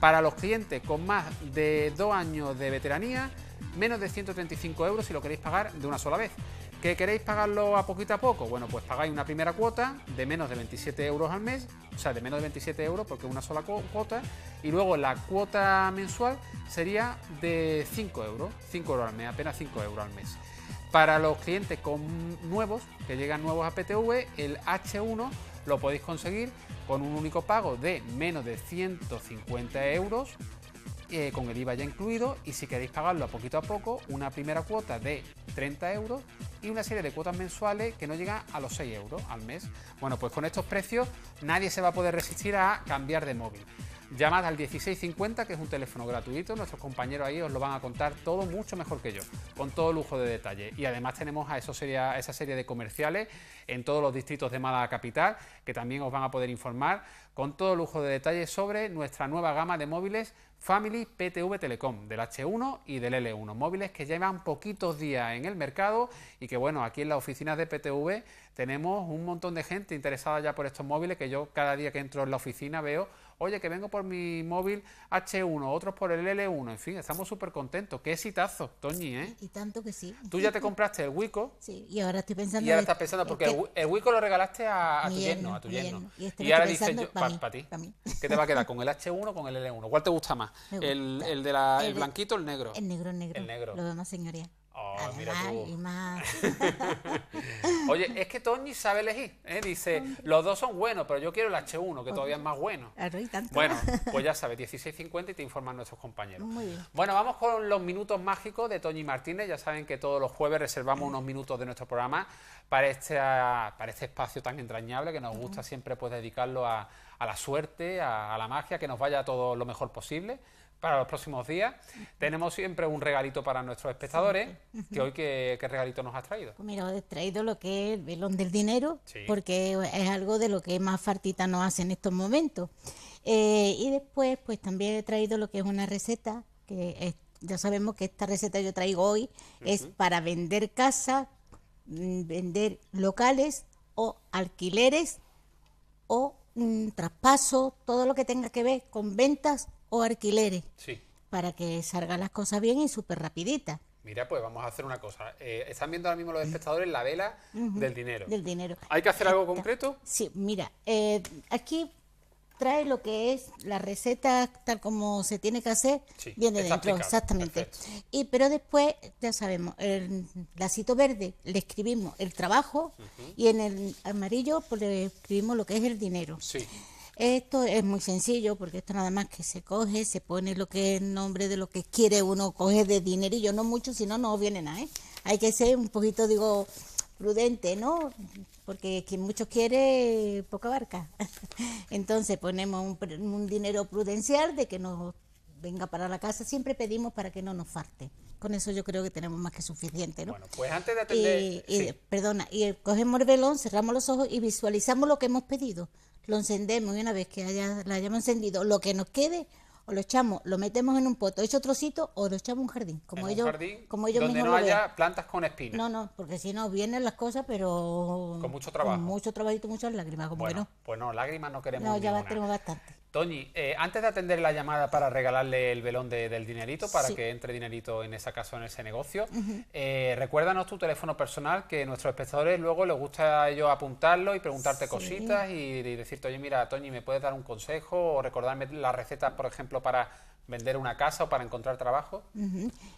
Para los clientes con más de dos años de veteranía, menos de 135 euros si lo queréis pagar de una sola vez. ...¿qué queréis pagarlo a poquito a poco? Bueno, pues pagáis una primera cuota de menos de 27 euros al mes, o sea, de menos de 27 euros porque es una sola cuota, y luego la cuota mensual sería de 5 euros, 5 euros al mes, apenas 5 euros al mes. Para los clientes con nuevos, que llegan nuevos a PTV, el H1 lo podéis conseguir con un único pago de menos de 150 euros eh, con el IVA ya incluido y si queréis pagarlo a poquito a poco, una primera cuota de 30 euros y una serie de cuotas mensuales que no llegan a los 6 euros al mes. Bueno, pues con estos precios nadie se va a poder resistir a cambiar de móvil. Llamad al 1650, que es un teléfono gratuito. Nuestros compañeros ahí os lo van a contar todo mucho mejor que yo, con todo lujo de detalle. Y además tenemos a, esa serie de comerciales en todos los distritos de Málaga Capital, que también os van a poder informar con todo lujo de detalle sobre nuestra nueva gama de móviles Family PTV Telecom, del H1 y del L1, móviles que llevan poquitos días en el mercado y que bueno, aquí en las oficinas de PTV tenemos un montón de gente interesada ya por estos móviles que yo cada día que entro en la oficina veo oye, que vengo por mi móvil H1, otros por el L1, en fin, estamos súper contentos. Qué exitazo, Toñi, ¿eh? Y tanto que sí. Tú ya te compraste el Wico. Sí, y ahora estoy pensando... Y ahora estás pensando, porque este el Wico lo regalaste a, tu yerno, a tu yerno. Y, ahora para ti, ¿qué te va a quedar? ¿Con el H1 o con el L1? ¿Cuál te gusta más? El, de la, el, blanquito o el negro? El negro, el negro. El negro. Lo vemos, señoría. Oh, mira Oye, es que Toñi sabe elegir. ¿eh? Dice, los dos son buenos, pero yo quiero el H1, que todavía es más bueno. Bueno, pues ya sabes, 16.50 y te informan nuestros compañeros. Muy bien. Bueno, vamos con los minutos mágicos de Toñi Martínez. Ya saben que todos los jueves reservamos unos minutos de nuestro programa para este, para este espacio tan entrañable que nos gusta siempre pues dedicarlo a, la suerte, a la magia, que nos vaya todo lo mejor posible para los próximos días. Tenemos siempre un regalito para nuestros espectadores. Que hoy, ¿qué, regalito nos has traído? Pues mira, he traído lo que es el velón del dinero, porque es algo de lo que más fartita nos hace en estos momentos. Eh, y después, pues también he traído lo que es una receta, que ya sabemos que esta receta yo traigo hoy es para vender casas... Mm, vender locales o alquileres o mm, traspasos... todo lo que tenga que ver con ventas o alquileres, Para que salgan las cosas bien y súper rapiditas. Mira, pues vamos a hacer una cosa. Eh, están viendo ahora mismo los espectadores la vela del dinero. Del dinero. ¿Hay que hacer algo concreto? Sí, mira, eh, aquí trae lo que es la receta tal como se tiene que hacer, viene dentro, exactamente. Y pero después, ya sabemos, el lacito verde le escribimos el trabajo y en el amarillo pues, le escribimos lo que es el dinero. Sí. Esto es muy sencillo porque esto nada más que se coge, se pone lo que es el nombre de lo que quiere uno, coge de dinerillo, no mucho, si no, no viene nada. ¿eh? Hay que ser un poquito, digo, prudente, ¿no? Porque quien mucho quiere, poca barca. Entonces ponemos un, dinero prudencial de que nos venga para la casa. Siempre pedimos para que no nos falte. Con eso yo creo que tenemos más que suficiente, ¿no? Bueno, pues antes de atender... Perdona, y cogemos el velón, cerramos los ojos y visualizamos lo que hemos pedido lo encendemos y una vez que haya, la hayamos encendido, lo que nos quede, o lo echamos, lo metemos en un poto hecho trocito o lo echamos en un jardín, como ellos, un jardín como donde no haya plantas con espinas. No, no, porque si no vienen las cosas, pero con mucho trabajo, con mucho trabajito, muchas lágrimas, como bueno, Pues no, lágrimas no queremos. No, ya tenemos bastante. Toñi, eh, antes de atender la llamada para regalarle el velón del dinerito, para que entre dinerito en esa casa, o en ese negocio, eh, recuérdanos tu teléfono personal, que nuestros espectadores luego les gusta a ellos apuntarlo y preguntarte cositas y, decirte, oye, mira, Toñi, ¿me puedes dar un consejo o recordarme la receta, por ejemplo, para vender una casa o para encontrar trabajo?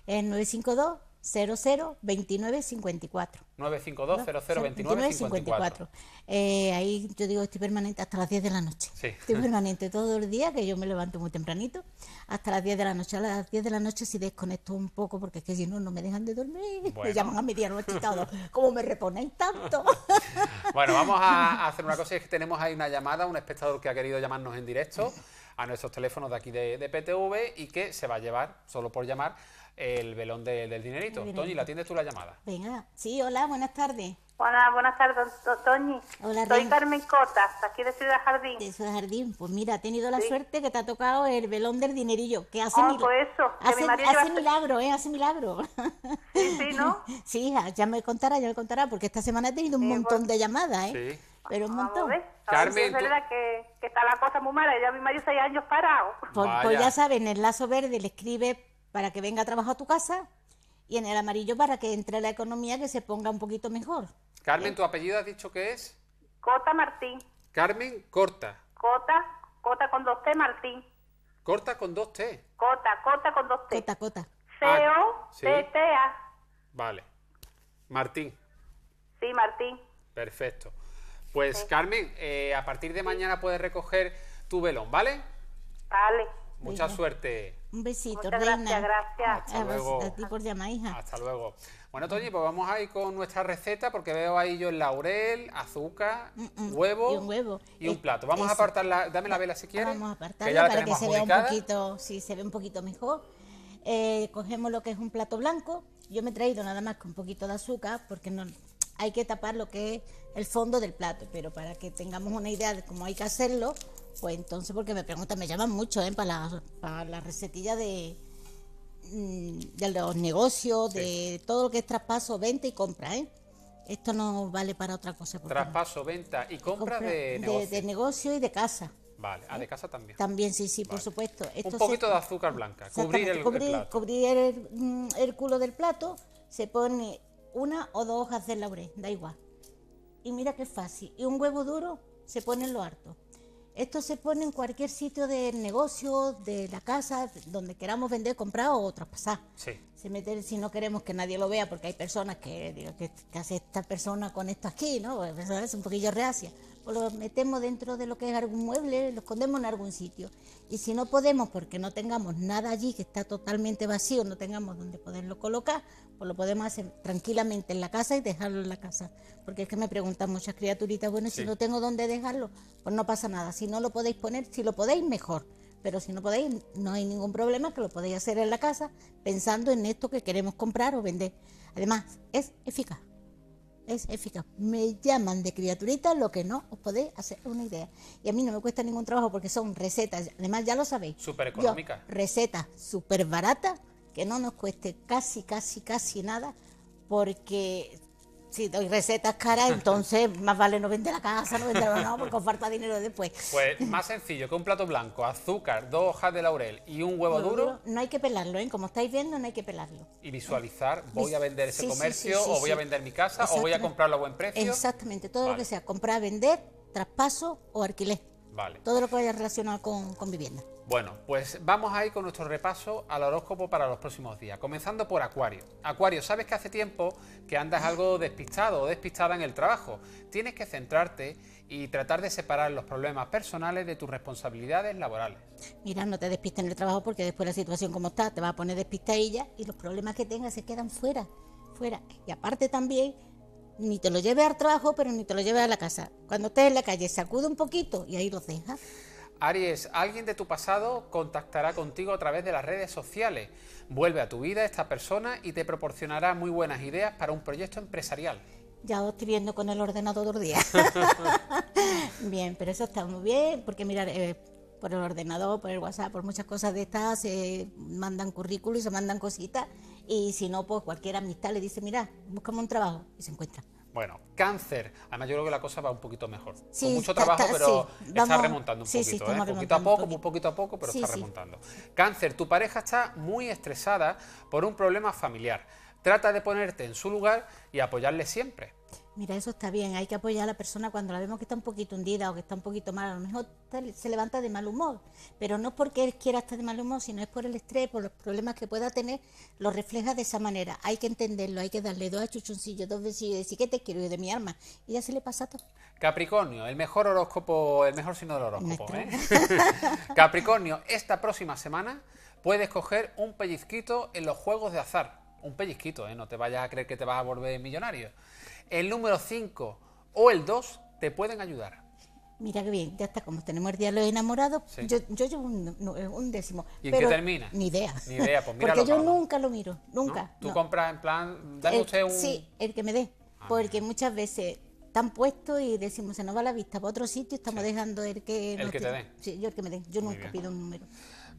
En 952 002954. 952-002954. Eh, ahí yo digo, estoy permanente hasta las 10 de la noche. Estoy permanente todo el día, que yo me levanto muy tempranito, hasta las 10 de la noche. A las 10 de la noche si desconecto un poco, porque es que si no, no me dejan de dormir. Me llaman a medianoche y todo. ¿Cómo me reponen tanto? bueno, vamos a hacer una cosa, es que tenemos ahí una llamada, un espectador que ha querido llamarnos en directo a nuestros teléfonos de aquí de, de PTV y que se va a llevar, solo por llamar, el velón del dinerito. Toñi, ¿la atiendes tú la llamada? Venga. Sí, hola, buenas tardes. Hola, buenas tardes, Toñi. Hola, Soy Carmen Cotas, aquí de Ciudad Jardín. De Ciudad Jardín. Pues mira, ha tenido la suerte que te ha tocado el velón del dinerillo, que hace, oh, pues eso, hace milagro, ¿eh? Hace milagro. Sí, sí, ¿no? sí, ya me contará, ya me contará, porque esta semana he tenido un pues. montón de llamadas, ¿eh? Sí. Pero un montón. Carmen, es verdad que, está la cosa muy mala, ya mi marido seis años parado. pues, pues ya saben, el lazo verde le escribe para que venga a trabajar a tu casa y en el amarillo para que entre la economía que se ponga un poquito mejor. Carmen, ¿tu apellido has dicho que es? Cota Martín. Carmen Corta. Cota, Cota con dos T Martín. Corta con dos T. Cota, Cota con dos T. Cota, Cota. C-O-T-T-A. Ah, vale. Martín. Sí, Martín. Perfecto. Pues Carmen, eh, a partir de mañana puedes recoger tu velón, ¿vale? Vale. Mucha suerte. Un besito, Muchas Gracias, gracias. Hasta luego. por llamar, hija. Hasta luego. Bueno, Toñi, pues vamos a ir con nuestra receta porque veo ahí yo el laurel, azúcar, huevo y un, huevo. Y un plato. Vamos a a la... dame la vela si quieres. Vamos a apartarla para que se vea un poquito, sí, se ve un poquito mejor. Eh, cogemos lo que es un plato blanco. Yo me he traído nada más con un poquito de azúcar porque no, hay que tapar lo que es el fondo del plato, pero para que tengamos una idea de cómo hay que hacerlo, pues entonces, porque me preguntan, me llaman mucho ¿eh? para, la, para la recetilla de, mm, de los negocios, de todo lo que es traspaso, venta y compra. ¿eh? Esto no vale para otra cosa. Traspaso, venta y compra, de, negocio. De, negocio y de casa. Vale, ah, de casa también. También, sí, sí, por supuesto. un poquito de azúcar blanca, cubrir el, Cubrir el, mm, el, culo del plato, se pone una o dos hojas de laurel, da igual. Y mira qué fácil. Y un huevo duro se pone en lo harto. Esto se pone en cualquier sitio de negocio, de la casa, donde queramos vender, comprar o traspasar. Sí. Se meter si no queremos que nadie lo vea, porque hay personas que, digo, que, hace esta persona con esto aquí, ¿no? es pues, un poquillo reacia lo metemos dentro de lo que es algún mueble, lo escondemos en algún sitio. Y si no podemos, porque no tengamos nada allí que está totalmente vacío, no tengamos donde poderlo colocar, pues lo podemos hacer tranquilamente en la casa y dejarlo en la casa. Porque es que me preguntan muchas criaturitas, bueno, si no tengo dónde dejarlo, pues no pasa nada. Si no lo podéis poner, si lo podéis, mejor. Pero si no podéis, no hay ningún problema, que lo podéis hacer en la casa pensando en esto que queremos comprar o vender. Además, es eficaz es eficaz. Me llaman de criaturita lo que no os podéis hacer una idea. Y a mí no me cuesta ningún trabajo porque son recetas, además ya lo sabéis. Súper económicas. Recetas súper baratas que no nos cueste casi, casi, casi nada porque si doy recetas caras, entonces más vale no vender la casa, no venderlo, no, porque os falta dinero después. Pues más sencillo que un plato blanco, azúcar, dos hojas de laurel y un huevo, duro, No hay que pelarlo, ¿eh? como estáis viendo, no hay que pelarlo. Y visualizar, voy a vender ese comercio, o voy a vender mi casa, o voy a comprarlo a buen precio. Exactamente, todo lo que sea, comprar, vender, traspaso o alquiler. Vale. Todo lo que vaya relacionado con, con vivienda. Bueno, pues vamos a ir con nuestro repaso al horóscopo para los próximos días, comenzando por Acuario. Acuario, sabes que hace tiempo que andas algo despistado o despistada en el trabajo. Tienes que centrarte y tratar de separar los problemas personales de tus responsabilidades laborales. Mira, no te despistes en el trabajo porque después la situación como está te va a poner despistadilla y los problemas que tengas se quedan fuera, fuera. Y aparte también ni te lo lleves al trabajo, pero ni te lo lleves a la casa. Cuando estés en la calle, sacude un poquito y ahí lo dejas. Aries, alguien de tu pasado contactará contigo a través de las redes sociales. Vuelve a tu vida esta persona y te proporcionará muy buenas ideas para un proyecto empresarial. Ya lo estoy viendo con el ordenador de el bien, pero eso está muy bien, porque mirar, eh, por el ordenador, por el WhatsApp, por muchas cosas de estas, se mandan currículos, se mandan cositas, y si no, pues cualquier amistad le dice, mira, búscame un trabajo, y se encuentra. Bueno, cáncer. Además, yo creo que la cosa va un poquito mejor. Con mucho trabajo, pero está remontando un ¿eh? poquito. poquito a poco, muy poquito a poco, pero está remontando. Cáncer, tu pareja está muy estresada por un problema familiar. Trata de ponerte en su lugar y apoyarle siempre. Mira, eso está bien, hay que apoyar a la persona cuando la vemos que está un poquito hundida o que está un poquito mal, a lo mejor se levanta de mal humor, pero no porque él quiera estar de mal humor, sino es por el estrés, por los problemas que pueda tener, lo refleja de esa manera. Hay que entenderlo, hay que darle dos achuchoncillos, dos besillos y decir que te quiero ir de mi alma. Y ya se le pasa todo. Capricornio, el mejor horóscopo, el mejor signo del horóscopo. ¿eh? Capricornio, esta próxima semana puedes coger un pellizquito en los juegos de azar un pellizquito, ¿eh? no te vayas a creer que te vas a volver millonario. El número 5 o el 2 te pueden ayudar. Mira que bien, ya está, como tenemos el día de los enamorados, yo, yo, llevo eh, un, décimo. ¿Y en qué termina? Ni idea. Ni idea, pues míralo, Porque yo nunca lo miro, nunca. Tú compras en plan, dale usted un... Sí, el que me dé, ah, porque muchas veces están puestos y decimos, se nos va la vista para otro sitio, y estamos dejando el que... El que te dé. Sí, yo el que me dé, yo nunca pido un número.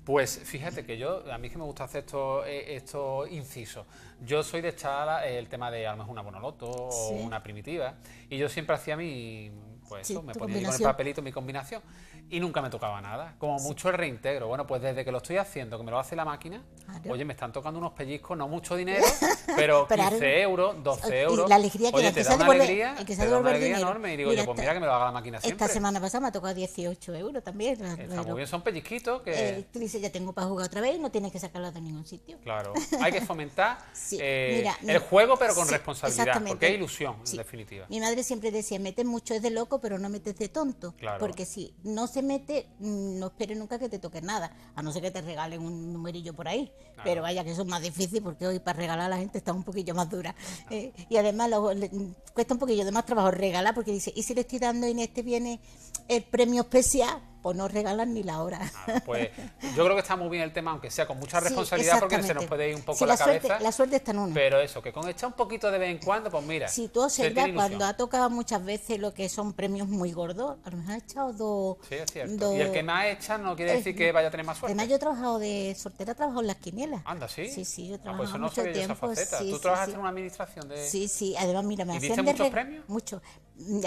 Pues fíjate que yo, a mí que me gusta hacer estos esto eh, incisos. Yo soy de echar el tema de a lo mejor una bonoloto o una primitiva, y yo siempre hacía mi, pues eso, me ponía el papelito mi combinación y nunca me tocaba nada. Como mucho el reintegro. Bueno, pues desde que lo estoy haciendo, que me lo hace la máquina, oye, me están tocando unos pellizcos, no mucho dinero, pero, euros, 12 euros. La alegría que oye, te, da, una alegría, te da una alegría, enorme. Y digo, yo, pues mira que me lo haga la máquina Esta semana pasada me ha tocado 18 euros también. Está bien, son pellizquitos que... Eh, tú dices, ya tengo para jugar otra vez no tienes que sacarlo de ningún sitio. Claro, hay que fomentar eh, el juego pero con responsabilidad, porque es ilusión, en definitiva. Mi madre siempre decía, metes mucho, es de loco pero no metes de tonto. Porque si no se mete, mm, no esperes nunca que te toque nada, a no ser que te regalen un numerillo por ahí. Pero vaya que eso es más difícil porque hoy para regalar a la gente está un poquillo más dura. Eh, y además mm, cuesta un poquillo de más trabajo regalar porque dice, ¿y si le estoy dando en este viene el premio especial? pues no regalan ni la hora. Ah, pues yo creo que está muy bien el tema, aunque sea con mucha responsabilidad, porque se nos puede ir un poco la, cabeza. La suerte está en uno. Pero eso, que con echar un poquito de vez en cuando, pues mira. Si tú observas, cuando ha tocado muchas veces lo que son premios muy gordos, a lo mejor ha echado dos. Sí, es cierto. y el que más echa no quiere decir que vaya a tener más suerte. Además, yo he trabajado de soltera, he trabajado en las quinielas. Anda, sí. Sí, sí, yo he ah, pues trabajado pues no mucho tiempo. tú trabajas en una administración de. Sí, sí, además, mira, me hacían muchos premios? Muchos.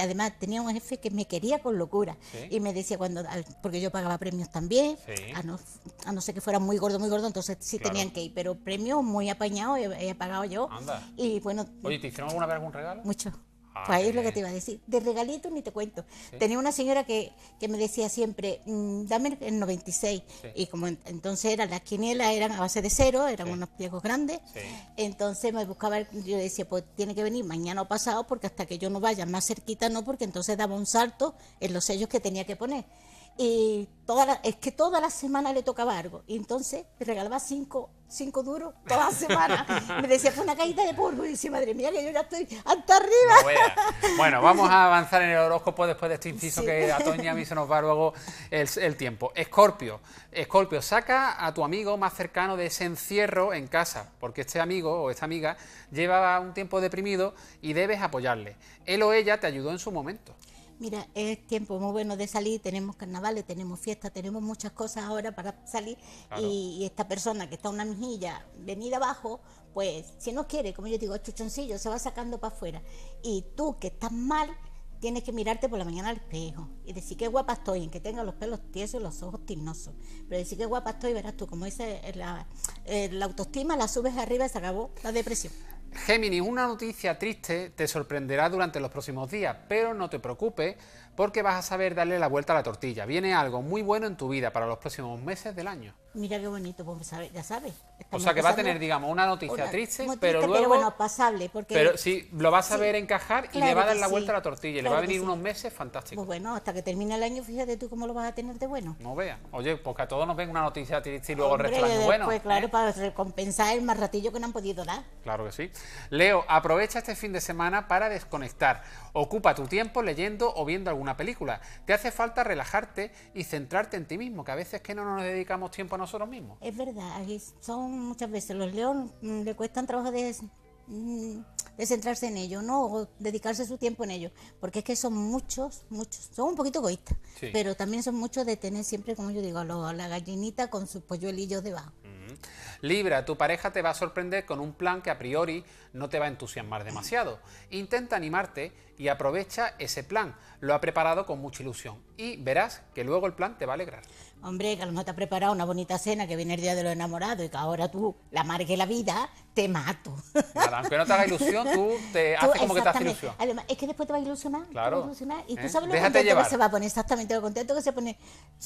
Además, tenía un jefe que me quería con locura y me decía, cuando al porque yo pagaba premios también, a, no, a no ser que fuera muy gordo, muy gordo, entonces sí tenían que ir, pero premios muy apañados he, pagado yo. Y bueno. Oye, ¿te hicieron alguna vez algún regalo? Mucho. Ah, pues ahí es lo que te iba a decir. De regalitos ni te cuento. Tenía una señora que, me decía siempre, mm, dame el 96. Y como entonces eran las quinielas, eran a base de cero, eran unos pliegos grandes. Entonces me buscaba, yo decía, pues tiene que venir mañana o pasado, porque hasta que yo no vaya más cerquita, no, porque entonces daba un salto en los sellos que tenía que poner y toda es que toda la semana le tocaba algo. Y entonces me regalaba cinco, cinco duros toda la semana. me decía, fue una caída de polvo. Y decía, madre mía, que yo ya estoy hasta arriba. bueno, vamos a avanzar en el horóscopo después de este inciso que a Toña a mí se nos va luego el, tiempo. Escorpio, Escorpio, saca a tu amigo más cercano de ese encierro en casa, porque este amigo o esta amiga lleva un tiempo deprimido y debes apoyarle. Él o ella te ayudó en su momento. Mira, es tiempo muy bueno de salir, tenemos carnavales, tenemos fiestas, tenemos muchas cosas ahora para salir y, esta persona que está una mijilla venida abajo, pues si no quiere, como yo digo, chuchoncillo, se va sacando para afuera. Y tú que estás mal, tienes que mirarte por la mañana al espejo y decir qué guapa estoy, en que tenga los pelos tiesos y los ojos tinosos. Pero decir qué guapa estoy, verás tú, como dice eh, eh, la autoestima, la subes arriba y se acabó la depresión. Géminis, una noticia triste te sorprenderá durante los próximos días, pero no te preocupes porque vas a saber darle la vuelta a la tortilla. Viene algo muy bueno en tu vida para los próximos meses del año. Mira qué bonito, pues ya sabes. O sea que va a tener, digamos, una noticia triste, pero luego... Pero bueno, pasable, porque... Pero sí, lo vas a ver encajar y le va a dar la vuelta a la tortilla, le va a venir unos meses fantásticos. Pues bueno, hasta que termine el año, fíjate tú cómo lo vas a tener de bueno. No veas. Oye, porque a todos nos ven una noticia triste y luego el resto bueno. Pues claro, ¿eh? para recompensar el más ratillo que no han podido dar. Claro que sí. Leo, aprovecha este fin de semana para desconectar. Ocupa tu tiempo leyendo o viendo alguna película. Te hace falta relajarte y centrarte en ti mismo, que a veces que no nos dedicamos tiempo a nosotros nosotros mismos. Es verdad, son muchas veces los leones mm, le cuestan trabajo de, mm, de centrarse en ellos, ¿no? O dedicarse su tiempo en ellos, porque es que son muchos, muchos, son un poquito egoístas, pero también son muchos de tener siempre, como yo digo, a la gallinita con sus polluelillos debajo. Libra, tu pareja te va a sorprender con un plan que a priori no te va a entusiasmar demasiado. Intenta animarte y aprovecha ese plan. Lo ha preparado con mucha ilusión y verás que luego el plan te va a alegrar. Hombre, que a lo mejor te ha preparado una bonita cena que viene el día de los enamorados y que ahora tú la amargue la vida, te mato. Claro, aunque no te haga ilusión, tú te haces como que te hace ilusión. Además, es que después te va a ilusionar. Claro. Te y tú ¿Eh? sabes lo contento que se va a poner, exactamente lo contento que se pone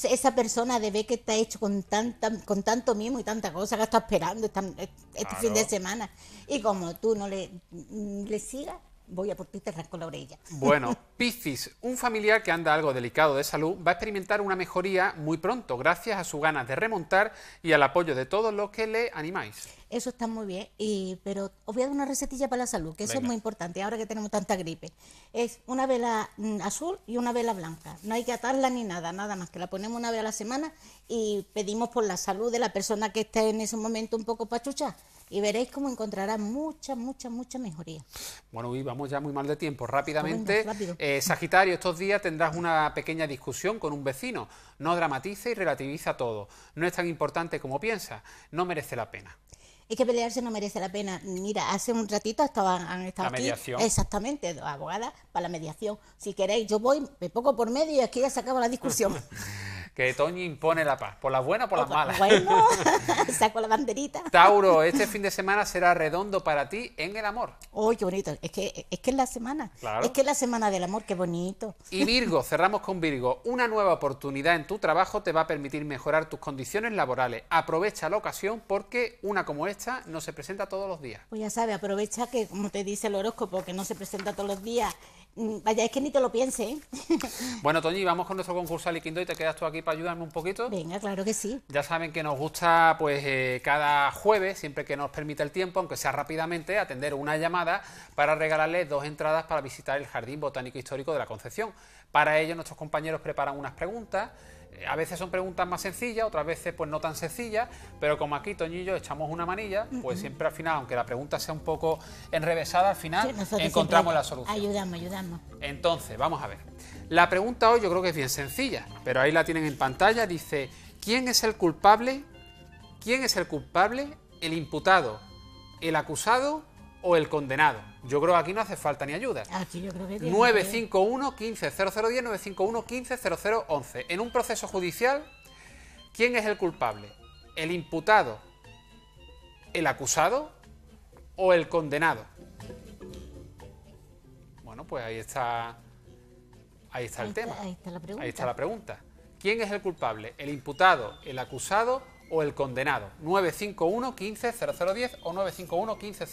esa persona de ver que te ha hecho con, tanta, con tanto mimo y tanta cosa que está esperando este, fin de semana. Y como tú no le sigas voy a por ti la orella. Bueno, Piscis, un familiar que anda algo delicado de salud, va a experimentar una mejoría muy pronto, gracias a sus ganas de remontar y al apoyo de todos los que le animáis. Eso está muy bien, pero os voy a dar una recetilla para la salud, que eso es muy importante ahora que tenemos tanta gripe. Es una vela mm, azul y una vela blanca. No hay que atarla ni nada, nada más que la ponemos una vez a la semana y pedimos por la salud de la persona que esté en ese momento un poco pachucha y veréis cómo encontrará mucha, mucha, mucha mejoría. Bueno, y vamos ya muy mal de tiempo. Rápidamente, eh, Sagitario, estos días tendrás una pequeña discusión con un vecino. No dramatiza y relativiza todo. No es tan importante como piensa. No merece la pena es que pelearse no merece la pena. Mira, hace un ratito estaban, han estado la aquí, mediación. exactamente, dos abogadas para la mediación. Si queréis, yo voy, me pongo por medio y que ya se la discusión. que Toñi impone la paz, por las buenas o por las mala malas. Bueno, saco la banderita. Tauro, este fin de semana será redondo para ti en el amor. Uy, qué bonito. Es que es, que la semana. Es que es la semana del amor, qué bonito. Y Virgo, cerramos con Virgo. Una nueva oportunidad en tu trabajo te va a permitir mejorar tus condiciones laborales. Aprovecha la ocasión porque una como esta no se presenta todos los días. Pues ya sabe aprovecha que, como te dice el horóscopo, que no se presenta todos los días. Mm, vaya, es que ni te lo piense. ¿eh? bueno, Toñi, vamos con nuestro concurso y y te quedas tú aquí para ayudarme un poquito. Venga, claro que sí. Ya saben que nos gusta, pues, eh, cada jueves, siempre que nos permita el tiempo, aunque sea rápidamente, atender una llamada para regalarles dos entradas para visitar el Jardín Botánico Histórico de la Concepción. Para ello, nuestros compañeros preparan unas preguntas a veces son preguntas más sencillas, otras veces pues no tan sencillas, pero como aquí Toñillo echamos una manilla, pues siempre al final, aunque la pregunta sea un poco enrevesada, al final encontramos la solución. Ayudamos, ayudamos. Entonces, vamos a ver. La pregunta hoy yo creo que es bien sencilla, pero ahí la tienen en pantalla, dice, ¿quién es el culpable? ¿Quién es el culpable? ¿El imputado? ¿El acusado o el condenado? Yo creo que aquí no hace falta ni ayuda. Aquí yo creo que 951 15 951 15 En un proceso judicial, ¿quién es el culpable? ¿El imputado, el acusado o el condenado? Bueno, pues ahí está ahí está el tema. Ahí está, la pregunta. ¿Quién es el culpable? ¿El imputado, el acusado o el condenado? 951 15 o 951 15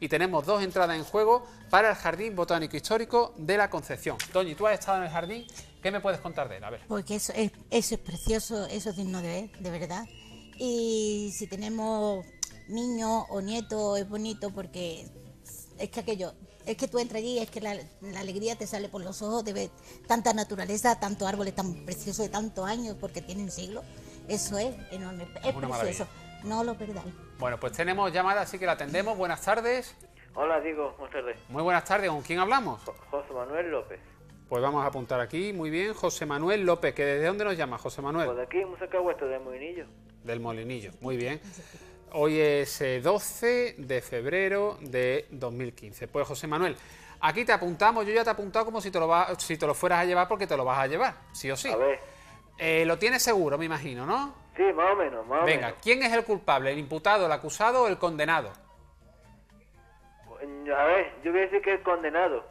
y tenemos dos entradas en juego para el Jardín Botánico Histórico de la Concepción. y tú has estado en el jardín, ¿qué me puedes contar de él? A ver. Porque eso es, eso es precioso, eso es digno de ver, de verdad. Y si tenemos niños o nietos, es bonito porque es que aquello, es que tú entras allí, es que la, alegría te sale por los ojos de ver tanta naturaleza, tantos árboles tan preciosos de tantos años, porque tienen siglos. Eso es enorme, es, precioso. No lo perdáis. Bueno, pues tenemos llamada, así que la atendemos. Buenas tardes. Hola, Diego, buenas tardes. Muy buenas tardes, ¿con quién hablamos? José Manuel López. Pues vamos a apuntar aquí, muy bien, José Manuel López, que ¿desde dónde nos llama, José Manuel? Pues de aquí, muy cerca vuestro, del Molinillo. Del Molinillo, muy bien. Hoy es 12 eh, de febrero de 2015. Pues José Manuel, aquí te apuntamos, yo ya te he apuntado como si te lo, si te lo fueras a llevar porque te lo vas a llevar, sí o sí. A ver. Eh, lo tienes seguro, me imagino, ¿no? Sí, más o menos, más Venga, o menos. ¿quién es el culpable? ¿El imputado, el acusado o el condenado? A ver, yo voy a decir que el condenado.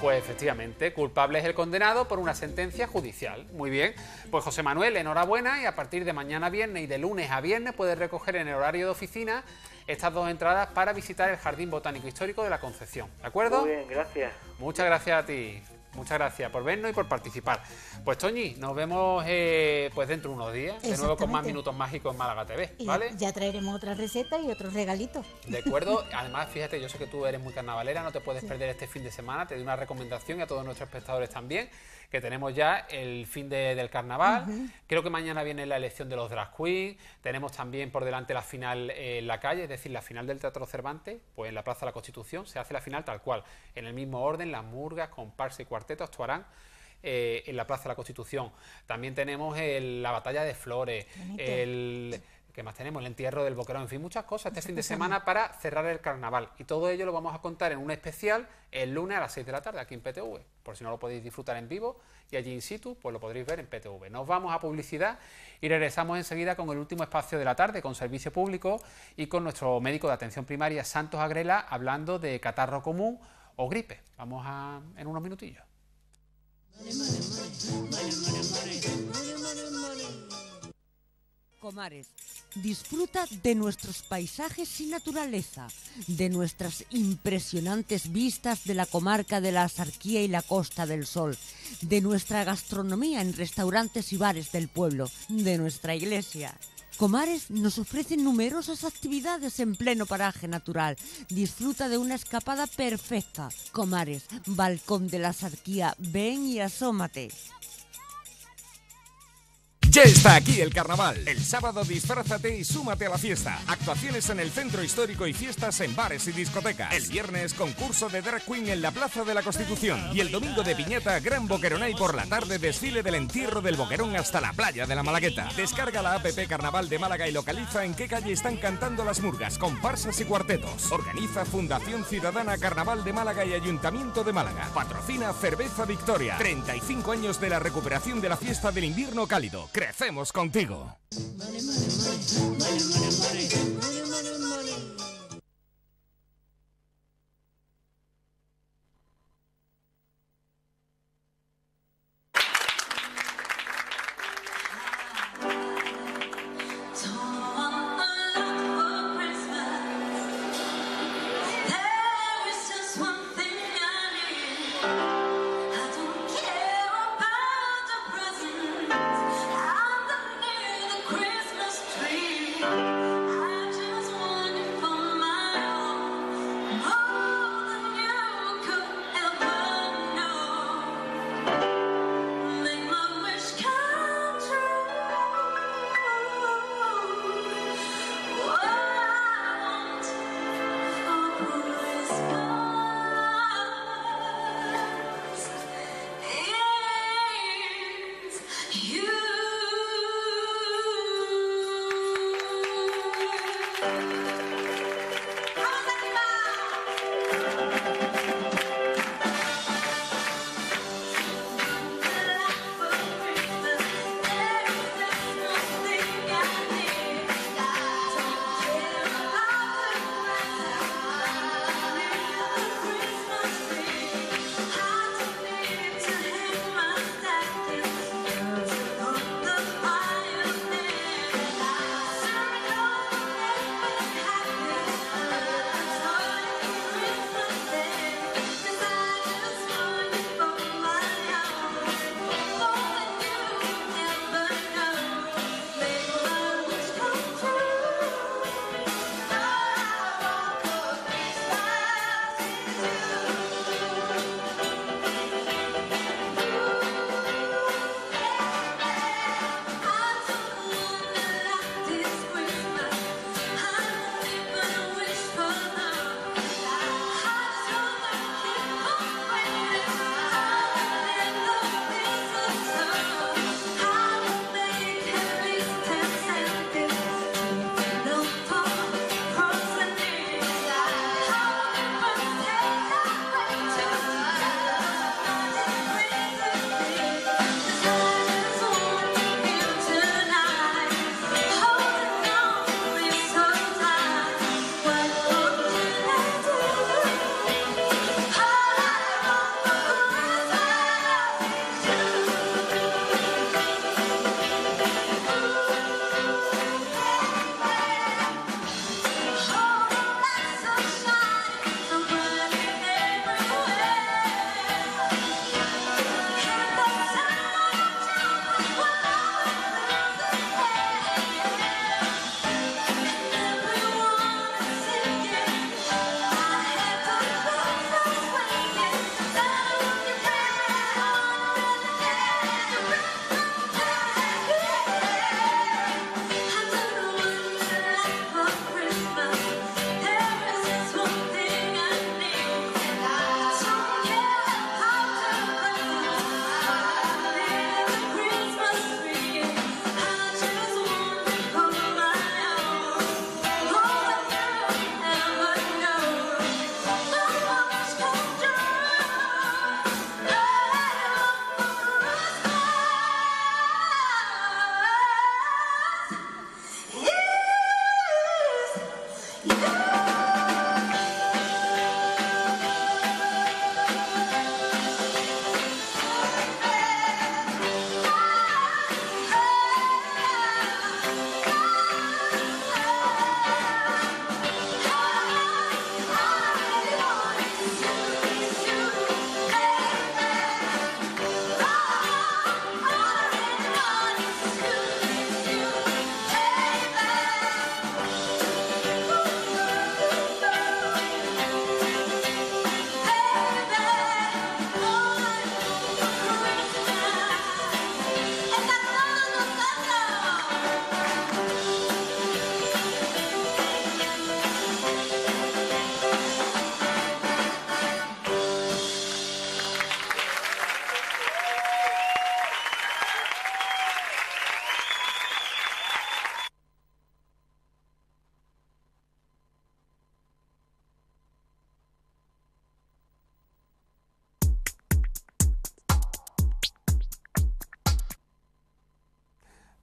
Pues efectivamente, culpable es el condenado por una sentencia judicial. Muy bien. Pues José Manuel, enhorabuena y a partir de mañana viernes y de lunes a viernes puedes recoger en el horario de oficina estas dos entradas para visitar el Jardín Botánico Histórico de la Concepción. ¿De acuerdo? Muy bien, gracias. Muchas gracias a ti. Muchas gracias por vernos y por participar. Pues Toñi, nos vemos eh, pues dentro de unos días, de nuevo con más Minutos Mágicos en Málaga TV, ¿vale? ya traeremos otra receta y otros regalitos. De acuerdo, además fíjate, yo sé que tú eres muy carnavalera, no te puedes perder este fin de semana, te doy una recomendación y a todos nuestros espectadores también que tenemos ya el fin del carnaval. Creo que mañana viene la elección de los drag queens. Tenemos también por delante la final en la calle, es decir, la final del Teatro Cervantes, pues en la Plaza de la Constitución se hace la final tal cual. En el mismo orden, las murgas, comparsa y cuarteto actuarán. Eh, en la Plaza de la Constitución. También tenemos la batalla de flores, el, ...que más tenemos? El entierro del boquerón, en fin, muchas cosas este fin de semana para cerrar el carnaval. Y todo ello lo vamos a contar en un especial el lunes a las 6 de la tarde aquí en PTV. Por si no lo podéis disfrutar en vivo y allí in situ, pues lo podréis ver en PTV. Nos vamos a publicidad y regresamos enseguida con el último espacio de la tarde, con servicio público y con nuestro médico de atención primaria, Santos Agrela, hablando de catarro común o gripe. Vamos a, en unos minutillos. Comares Disfruta de nuestros paisajes y naturaleza, de nuestras impresionantes vistas de la comarca de la Asarquía y la Costa del Sol, de nuestra gastronomía en restaurantes y bares del pueblo, de nuestra iglesia. Comares nos ofrece numerosas actividades en pleno paraje natural. Disfruta de una escapada perfecta. Comares, balcón de la Sarquía, ven y asómate. Ya está aquí el carnaval. El sábado disfrázate y súmate a la fiesta. Actuaciones en el centro histórico y fiestas en bares y discotecas. El viernes concurso de drag queen en la Plaza de la Constitución. Y el domingo de piñata Gran Boqueronay por la tarde desfile del entierro del Boquerón hasta la playa de la Malagueta. Descarga la app Carnaval de Málaga y localiza en qué calle están cantando las murgas, comparsas y cuartetos. Organiza Fundación Ciudadana Carnaval de Málaga y Ayuntamiento de Málaga. Patrocina Cerveza Victoria. 35 años de la recuperación de la fiesta del invierno cálido. ¡Comencemos contigo!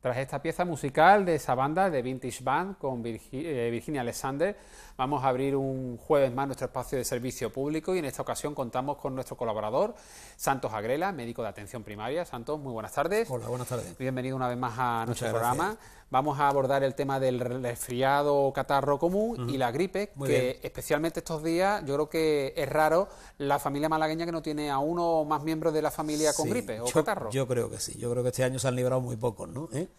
Tras esta pieza musical de esa banda de Vintage Band con eh, Virginia Alexander, Vamos a abrir un jueves más nuestro espacio de servicio público y en esta ocasión contamos con nuestro colaborador, Santos Agrela, médico de atención primaria. Santos, muy buenas tardes. Hola, buenas tardes. Bienvenido una vez más a nuestro programa. Vamos a abordar el tema del resfriado catarro común y la gripe, que especialmente estos días yo creo que es raro la familia malagueña que no tiene a uno o más miembros de la familia con gripe o catarro. Yo creo que sí, yo creo que este año se han librado muy pocos, ¿no? ¿Eh?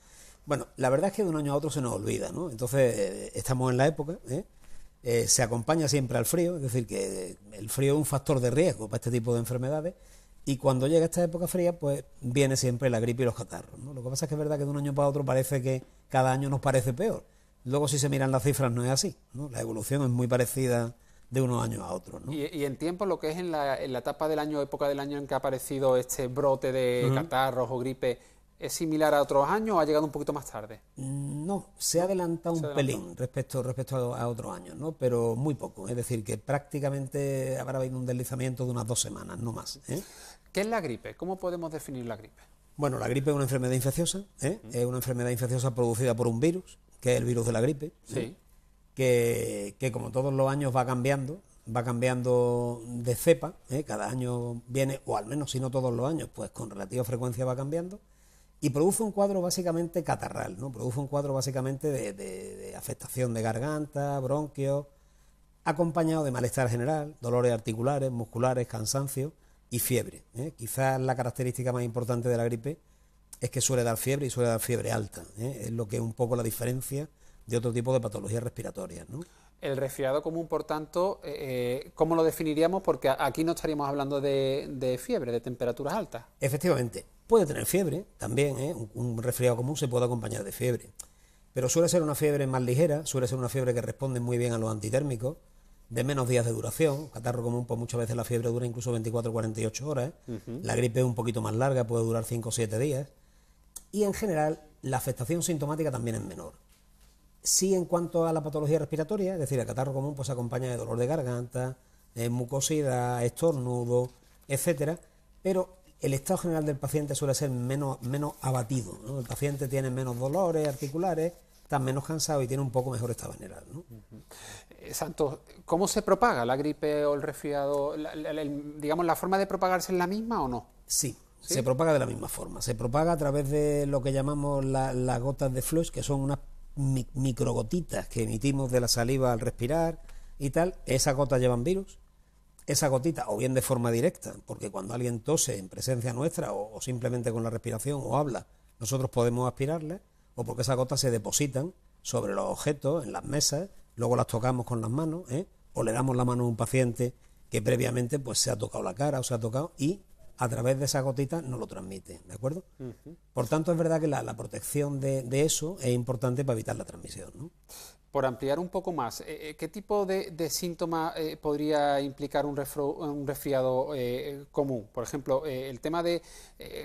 Bueno, la verdad es que de un año a otro se nos olvida, ¿no? Entonces, eh, estamos en la época, ¿eh? Eh, se acompaña siempre al frío, es decir, que eh, el frío es un factor de riesgo para este tipo de enfermedades. Y cuando llega esta época fría, pues viene siempre la gripe y los catarros. Lo que pasa es que es verdad que de un año para otro parece que cada año nos parece peor. Luego, si se miran las cifras, no es así. La evolución es muy parecida de unos años a otros. Y, en tiempo, lo que es en la, en la, etapa del año, época del año en que ha aparecido este brote de catarros o gripe, ¿Es similar a otros años o ha llegado un poquito más tarde? No, se ha adelantado un pelín respecto, respecto a, otros años, pero muy poco. Es decir, que prácticamente habrá habido un deslizamiento de unas dos semanas, no más. ¿eh? ¿Qué es la gripe? ¿Cómo podemos definir la gripe? Bueno, la gripe es una enfermedad infecciosa, ¿eh? es una enfermedad infecciosa producida por un virus, que es el virus de la gripe, ¿eh? que, que como todos los años va cambiando, va cambiando de cepa, cada año viene, o al menos si no todos los años, pues con relativa frecuencia va cambiando y produce un cuadro básicamente catarral, ¿no? produce un cuadro básicamente de, afectación de garganta, bronquios, acompañado de malestar general, dolores articulares, musculares, cansancio y fiebre. ¿eh? Quizás la característica más importante de la gripe es que suele dar fiebre y suele dar fiebre alta. ¿eh? Es lo que es un poco la diferencia de otro tipo de patologías respiratorias. El resfriado común, por tanto, eh, eh, ¿cómo lo definiríamos? Porque aquí no estaríamos hablando de, fiebre, de temperaturas altas. Efectivamente, puede tener fiebre también, ¿eh? un, resfriado común se puede acompañar de fiebre, pero suele ser una fiebre más ligera, suele ser una fiebre que responde muy bien a los antitérmicos, de menos días de duración, catarro común, pues muchas veces la fiebre dura incluso 24 48 horas, la gripe es un poquito más larga, puede durar 5 o 7 días, y en general la afectación sintomática también es menor. Sí, en cuanto a la patología respiratoria, es decir, el catarro común pues acompaña de dolor de garganta, mucosidad, estornudo, etcétera, pero el estado general del paciente suele ser menos, menos abatido. El paciente tiene menos dolores articulares, está menos cansado y tiene un poco mejor estado general. Santos, ¿cómo se propaga la gripe o el resfriado? La, digamos, ¿la forma de propagarse es la misma o no? Sí, sí, se propaga de la misma forma. Se propaga a través de lo que llamamos las gotas de flush, que son unas microgotitas que emitimos de la saliva al respirar y tal, esas gotas llevan virus. Esa gotitas, o bien de forma directa, porque cuando alguien tose en presencia nuestra o, simplemente con la respiración o habla, nosotros podemos aspirarle, o porque esas gotas se depositan sobre los objetos, en las mesas, luego las tocamos con las manos, ¿eh? o le damos la mano a un paciente que previamente pues se ha tocado la cara o se ha tocado y a través de esa gotita no lo transmite, ¿de acuerdo? Por tanto, es verdad que la, protección de, eso es importante para evitar la transmisión. Por ampliar un poco más, eh, eh, ¿qué tipo de, síntomas eh, podría implicar un, resfriado común? Por ejemplo, el tema de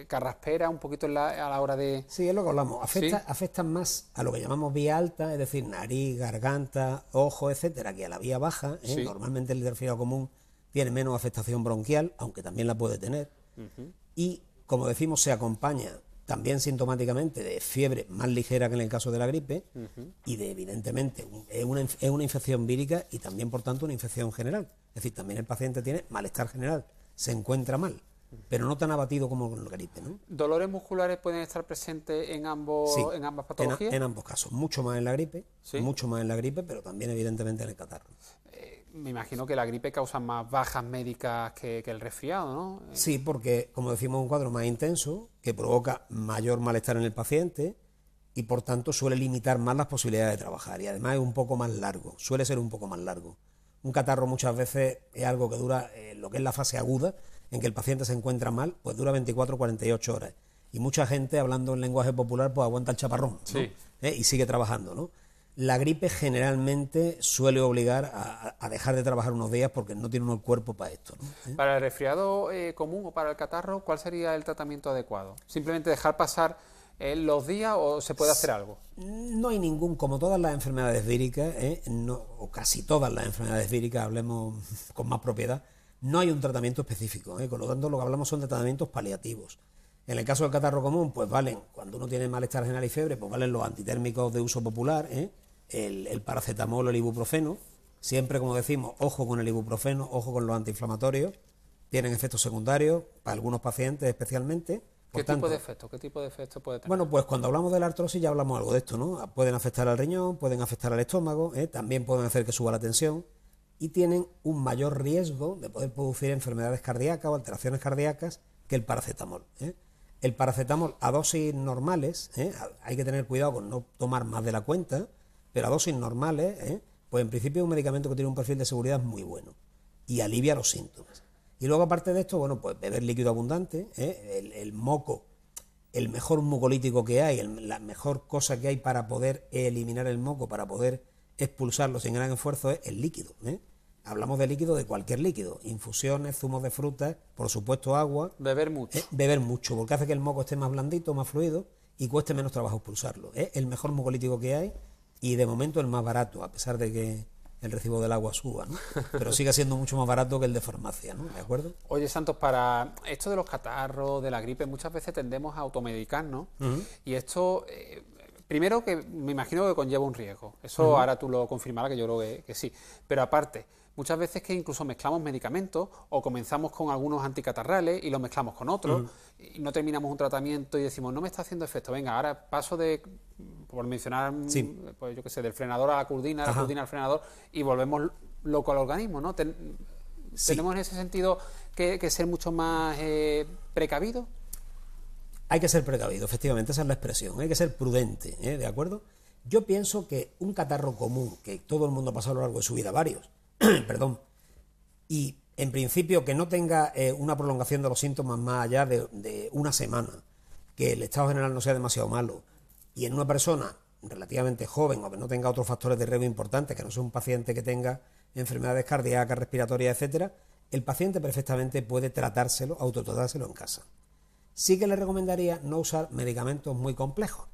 carraspera, un poquito a la hora de... Sí, es lo que hablamos, afecta, más a lo que llamamos vía alta, es decir, nariz, garganta, ojo, etcétera, que a la vía baja. Normalmente el resfriado común tiene menos afectación bronquial, aunque también la puede tener y, como decimos, se acompaña también sintomáticamente de fiebre más ligera que en el caso de la gripe y de evidentemente es una, infección vírica y también por tanto una infección general. Es decir, también el paciente tiene malestar general, se encuentra mal, pero no tan abatido como con la gripe. ¿Dolores musculares pueden estar presentes en, en ambas patologías? En, ambos casos, mucho más en la gripe, mucho más en la gripe, pero también evidentemente en el catarro me imagino que la gripe causa más bajas médicas que, el resfriado, ¿no? Sí, porque, como decimos, un cuadro más intenso, que provoca mayor malestar en el paciente y, por tanto, suele limitar más las posibilidades de trabajar. Y además es un poco más largo, suele ser un poco más largo. Un catarro muchas veces es algo que dura, eh, lo que es la fase aguda, en que el paciente se encuentra mal, pues dura 24 48 horas. Y mucha gente, hablando en lenguaje popular, pues aguanta el chaparrón eh, y sigue trabajando, ¿no? La gripe generalmente suele obligar a, dejar de trabajar unos días porque no tiene uno el cuerpo para esto. ¿Eh? Para el resfriado eh, común o para el catarro, ¿cuál sería el tratamiento adecuado? ¿Simplemente dejar pasar eh, los días o se puede hacer algo? No hay ningún, como todas las enfermedades víricas, o casi todas las enfermedades víricas, hablemos con más propiedad, no hay un tratamiento específico. Con lo tanto, lo que hablamos son tratamientos paliativos. En el caso del catarro común, pues valen, cuando uno tiene malestar general y fiebre, pues valen los antitérmicos de uso popular, ¿eh? el, paracetamol o el ibuprofeno. Siempre, como decimos, ojo con el ibuprofeno, ojo con los antiinflamatorios. Tienen efectos secundarios, para algunos pacientes especialmente. ¿Qué tipo de efectos? ¿Qué tipo de efectos puede tener? Bueno, pues cuando hablamos de la artrosis ya hablamos algo de esto, ¿no? Pueden afectar al riñón, pueden afectar al estómago, ¿eh? también pueden hacer que suba la tensión y tienen un mayor riesgo de poder producir enfermedades cardíacas o alteraciones cardíacas que el paracetamol. ¿eh? El paracetamol a dosis normales, ¿eh? hay que tener cuidado con no tomar más de la cuenta, pero a dosis normales, ¿eh? pues en principio es un medicamento que tiene un perfil de seguridad muy bueno y alivia los síntomas. Y luego aparte de esto, bueno, pues beber líquido abundante, ¿eh? el, moco, el mejor mucolítico que hay, la mejor cosa que hay para poder eliminar el moco, para poder expulsarlo sin gran esfuerzo es el líquido. Hablamos de líquido, de cualquier líquido. Infusiones, zumos de frutas, por supuesto agua. Beber mucho. Eh, beber mucho, porque hace que el moco esté más blandito, más fluido y cueste menos trabajo expulsarlo. Es el mejor mucolítico que hay y de momento el más barato, a pesar de que el recibo del agua suba, ¿no? Pero sigue siendo mucho más barato que el de farmacia, ¿no? ¿De acuerdo? Oye, Santos, para esto de los catarros, de la gripe, muchas veces tendemos a automedicarnos y esto eh, Primero, que me imagino que conlleva un riesgo. Eso ahora tú lo confirmarás, que yo creo que, sí. Pero aparte, muchas veces que incluso mezclamos medicamentos o comenzamos con algunos anticatarrales y los mezclamos con otros y no terminamos un tratamiento y decimos, no me está haciendo efecto, venga, ahora paso de, por mencionar, pues yo qué sé, del frenador a la curdina, la curdina al frenador y volvemos loco al organismo, ¿no? ¿Tenemos en ese sentido que, ser mucho más eh, precavido. precavidos? Hay que ser precavido, efectivamente, esa es la expresión, hay que ser prudente, ¿eh? ¿de acuerdo? Yo pienso que un catarro común, que todo el mundo ha pasado a lo largo de su vida, varios, perdón, y en principio que no tenga eh, una prolongación de los síntomas más allá de, de, una semana, que el estado general no sea demasiado malo, y en una persona relativamente joven o que no tenga otros factores de riesgo importantes, que no sea un paciente que tenga enfermedades cardíacas, respiratorias, etcétera, el paciente perfectamente puede tratárselo, autotratárselo en casa. Sí que le recomendaría no usar medicamentos muy complejos.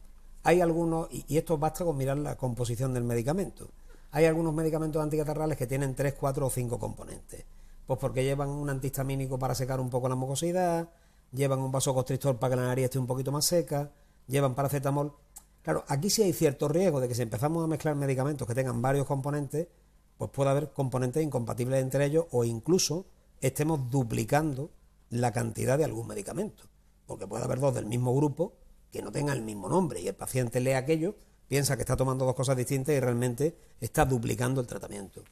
Hay algunos, y esto basta con mirar la composición del medicamento. Hay algunos medicamentos anticatarrales que tienen 3, 4 o 5 componentes. Pues porque llevan un antihistamínico para secar un poco la mucosidad, llevan un vasoconstrictor para que la nariz esté un poquito más seca, llevan paracetamol. Claro, aquí sí hay cierto riesgo de que si empezamos a mezclar medicamentos que tengan varios componentes, pues puede haber componentes incompatibles entre ellos o incluso estemos duplicando la cantidad de algún medicamento porque puede haber dos del mismo grupo que no tengan el mismo nombre y el paciente lee aquello, piensa que está tomando dos cosas distintas y realmente está duplicando el tratamiento.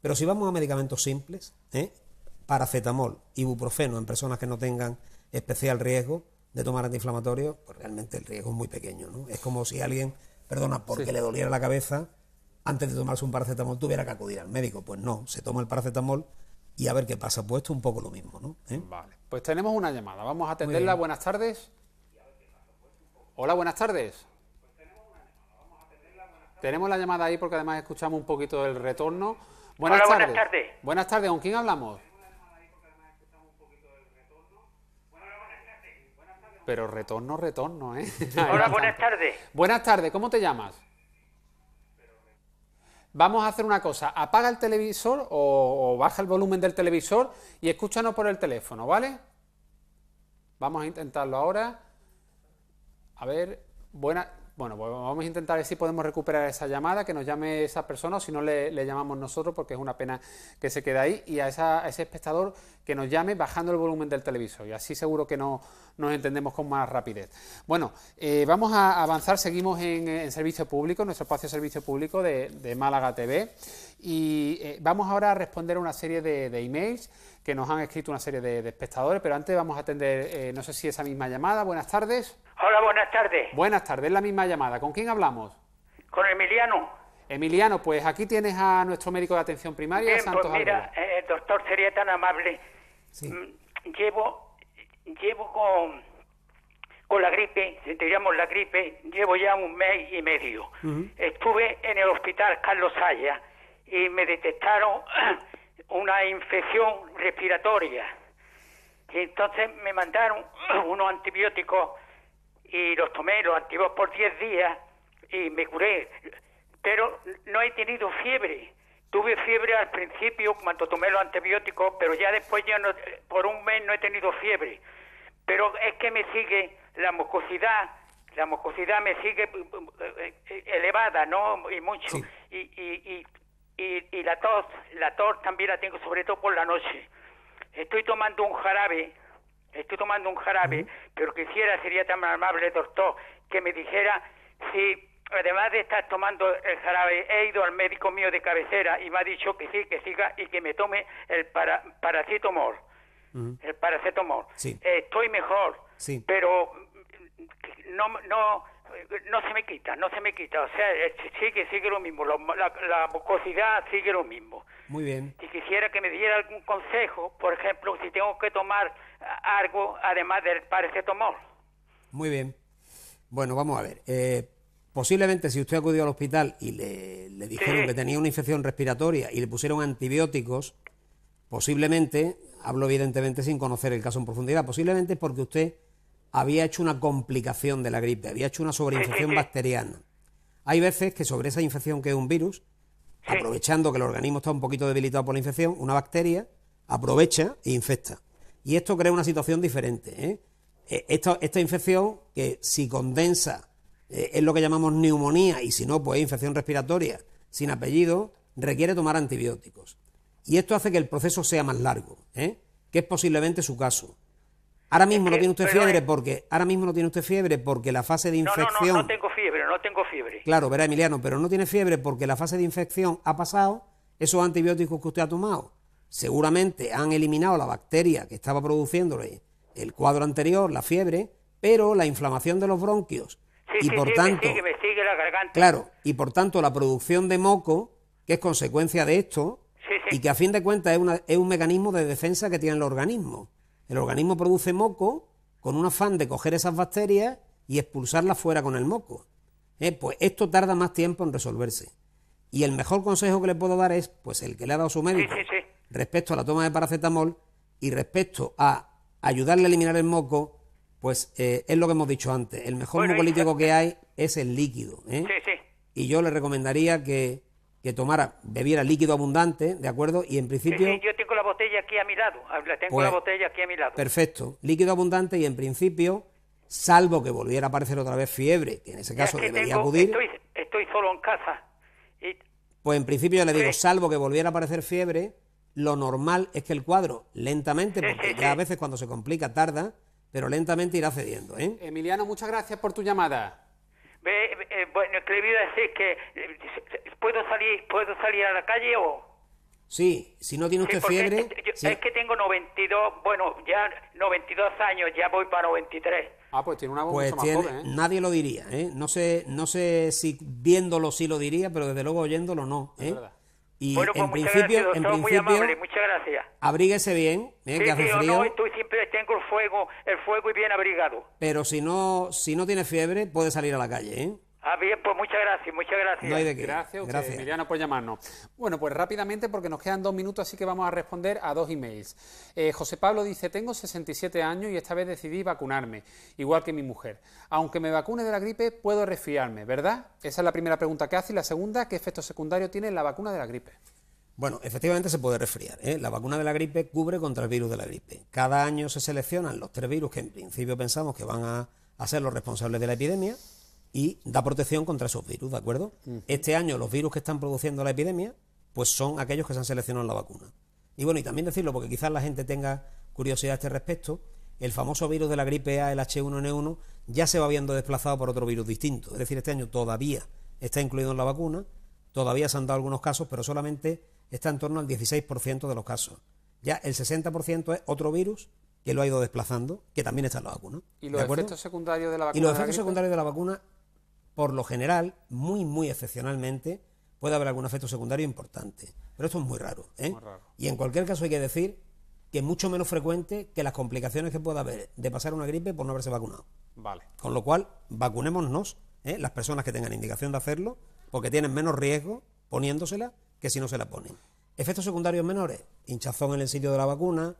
Pero si vamos a medicamentos simples, paracetamol ¿eh? paracetamol, ibuprofeno en personas que no tengan especial riesgo de tomar antiinflamatorios, pues realmente el riesgo es muy pequeño. ¿no? Es como si alguien, perdona, porque le doliera la cabeza, antes de tomarse un paracetamol tuviera que acudir al médico. Pues no, se toma el paracetamol y a ver qué pasa. Pues esto es un poco lo mismo. ¿no? ¿Eh? Vale. Pues tenemos una llamada, vamos a atenderla. Buenas tardes. Hola, buenas tardes. Tenemos la llamada ahí porque además escuchamos un poquito del retorno. Buenas, Hola, buenas tardes. Buenas tardes, ¿con quién hablamos? Pero retorno, retorno, ¿eh? Hola, buenas tardes. Buenas tardes, ¿cómo te llamas? vamos a hacer una cosa, apaga el televisor o, baja el volumen del televisor y escúchanos por el teléfono, ¿vale? Vamos a intentarlo ahora. A ver, buena, bueno, pues vamos a intentar ver si podemos recuperar esa llamada, que nos llame esa persona, o si no le, llamamos nosotros, porque es una pena que se quede ahí, y a, ese espectador que nos llame bajando el volumen del televisor, y así seguro que nos entendemos con más rapidez. Bueno, eh, vamos a avanzar, seguimos en, servicio público, en nuestro espacio de servicio público de Málaga TV. Y eh, vamos ahora a responder una serie de, de, emails que nos han escrito una serie de, espectadores, pero antes vamos a atender, eh, no sé si esa misma llamada. Buenas tardes. Hola, buenas tardes. Buenas tardes, la misma llamada. ¿Con quién hablamos? Con Emiliano. Emiliano, pues aquí tienes a nuestro médico de atención primaria, Santos pues mira, eh, doctor, sería tan amable. Mm, llevo, llevo con, con la gripe, diríamos la gripe, llevo ya un mes y medio. Estuve en el hospital Carlos Saya y me detectaron una infección respiratoria. Y entonces me mandaron unos antibióticos y los tomé, los antibióticos por 10 días y me curé. Pero no he tenido fiebre. Tuve fiebre al principio cuando tomé los antibióticos, pero ya después ya por un mes no he tenido fiebre. Pero es que me sigue la mucosidad, la mucosidad me sigue eh, eh, eh, elevada, ¿no? Y mucho. Y, y, y y, la tos, la tos también la tengo sobre todo por la noche. Estoy tomando un jarabe, estoy tomando un jarabe, pero quisiera, sería tan amable, doctor, que me dijera si además de estar tomando el jarabe, he ido al médico mío de cabecera y me ha dicho que sí, que siga y que me tome el para, paracetamol. El paracetamol. estoy mejor, pero no, no, no se me quita, no se me quita. O sea, eh, sigue, sigue lo mismo. La, la, mucosidad sigue lo mismo. Muy bien. Si quisiera que me diera algún consejo, por ejemplo, si tengo que tomar eh, algo además del paracetamol. Muy bien. Bueno, vamos a ver. Eh, posiblemente si usted acudió al hospital y le, dijeron que tenía una infección respiratoria y le pusieron antibióticos, posiblemente, hablo evidentemente sin conocer el caso en profundidad, posiblemente porque usted había hecho una complicación de la gripe, había hecho una sobreinfección bacteriana. Hay veces que sobre esa infección que es un virus, aprovechando que el organismo está un poquito debilitado por la infección, una bacteria aprovecha e infecta. Y esto crea una situación diferente. ¿eh? E, esta, infección, que si condensa, eh, es lo que llamamos neumonía, y si no, pues infección respiratoria sin apellido, requiere tomar antibióticos. Y esto hace que el proceso sea más largo, ¿eh? que es posiblemente su caso. Ahora mismo no tiene usted fiebre porque ahora mismo no tiene usted fiebre porque la fase de infección no, no, tengo fiebre, no tengo fiebre. Claro, verá Emiliano, pero no tiene fiebre porque la fase de infección ha pasado, esos antibióticos que usted ha tomado seguramente han eliminado la bacteria que estaba produciéndole el cuadro anterior, la fiebre, pero la inflamación de los bronquios sí, y sí, por sí, tanto sigue, la garganta. Claro, y por tanto la producción de moco, que es consecuencia de esto y que a fin de cuentas es, es un mecanismo de defensa que tiene el organismo. El organismo produce moco con un afán de coger esas bacterias y expulsarlas fuera con el moco. Eh, pues esto tarda más tiempo en resolverse. Y el mejor consejo que le puedo dar es, pues el que le ha dado su médico respecto a la toma de paracetamol y respecto a ayudarle a eliminar el moco, pues eh, es lo que hemos dicho antes. El mejor moco mucolítico que hay es el líquido. ¿eh? Y yo le recomendaría que, que tomara, bebiera líquido abundante, ¿de acuerdo? Y en principio la botella aquí a mi lado. Perfecto. Líquido abundante y en principio, salvo que volviera a aparecer otra vez fiebre, que en ese caso debería acudir. Estoy, solo en casa. Pues en principio yo le digo, pues salvo que volviera a aparecer fiebre, lo normal es que el cuadro lentamente, porque ya a veces cuando se complica tarda, pero lentamente irá cediendo. ¿eh? Emiliano, muchas gracias por tu llamada. Eh, bueno, que le a decir que eh, puedo salir, puedo salir a la calle o Sí, si no tiene usted fiebre... Es, que tengo 92, bueno, ya 92 años, ya voy para 93. Ah, pues tiene una voz pues mucho más joven, ¿eh? Nadie lo diría, ¿eh? No sé, no sé si viéndolo sí lo diría, pero desde luego oyéndolo no, ¿eh? Y bueno, pues en principio, en principio, muchas gracias. Abríguese bien, ¿eh? que hace frío. No, estoy siempre tengo el fuego, el fuego y bien abrigado. Pero si no, si no tiene fiebre, puede salir a la calle, ¿eh? Ah, bien, pues muchas gracias, muchas gracias. Gracias, gracias, Emiliano, por llamarnos. Bueno, pues rápidamente, porque nos quedan dos minutos, así que vamos a responder a dos emails. Eh, José Pablo dice, tengo 67 años y esta vez decidí vacunarme, igual que mi mujer. Aunque me vacune de la gripe, puedo resfriarme, ¿verdad? Esa es la primera pregunta que hace. Y la segunda, ¿qué efecto secundario tiene la vacuna de la gripe? Bueno, efectivamente se puede resfriar. ¿eh? La vacuna de la gripe cubre contra el virus de la gripe. Cada año se seleccionan los tres virus que en principio pensamos que van a ser los responsables de la epidemia y da protección contra esos virus, ¿de acuerdo? Este año los virus que están produciendo la epidemia, pues son aquellos que se han seleccionado en la vacuna. Y bueno, y también decirlo, porque quizás la gente tenga curiosidad a este respecto, el famoso virus de la gripe A, el H1N1, ya se va viendo desplazado por otro virus distinto. Es decir, este año todavía está incluido en la vacuna, todavía se han dado algunos casos, pero solamente está en torno al 16% de los casos. Ya el 60% es otro virus que lo ha ido desplazando, que también está en la vacuna. ¿Y los efectos secundarios de la vacuna? Y los efectos secundarios de la vacuna por lo general, muy, muy excepcionalmente, puede haber algún efecto secundario importante. Pero esto es ¿eh? muy raro, Y en cualquier caso hay que decir que es mucho menos frecuente que las complicaciones que pueda haber de pasar una gripe por no haberse vacunado. Vale. Con lo cual, vacunémonos, ¿eh? las personas que tengan indicación de hacerlo, porque tienen menos riesgo poniéndosela que si no se la ponen. Efectos secundarios menores, hinchazón en el sitio de la vacuna,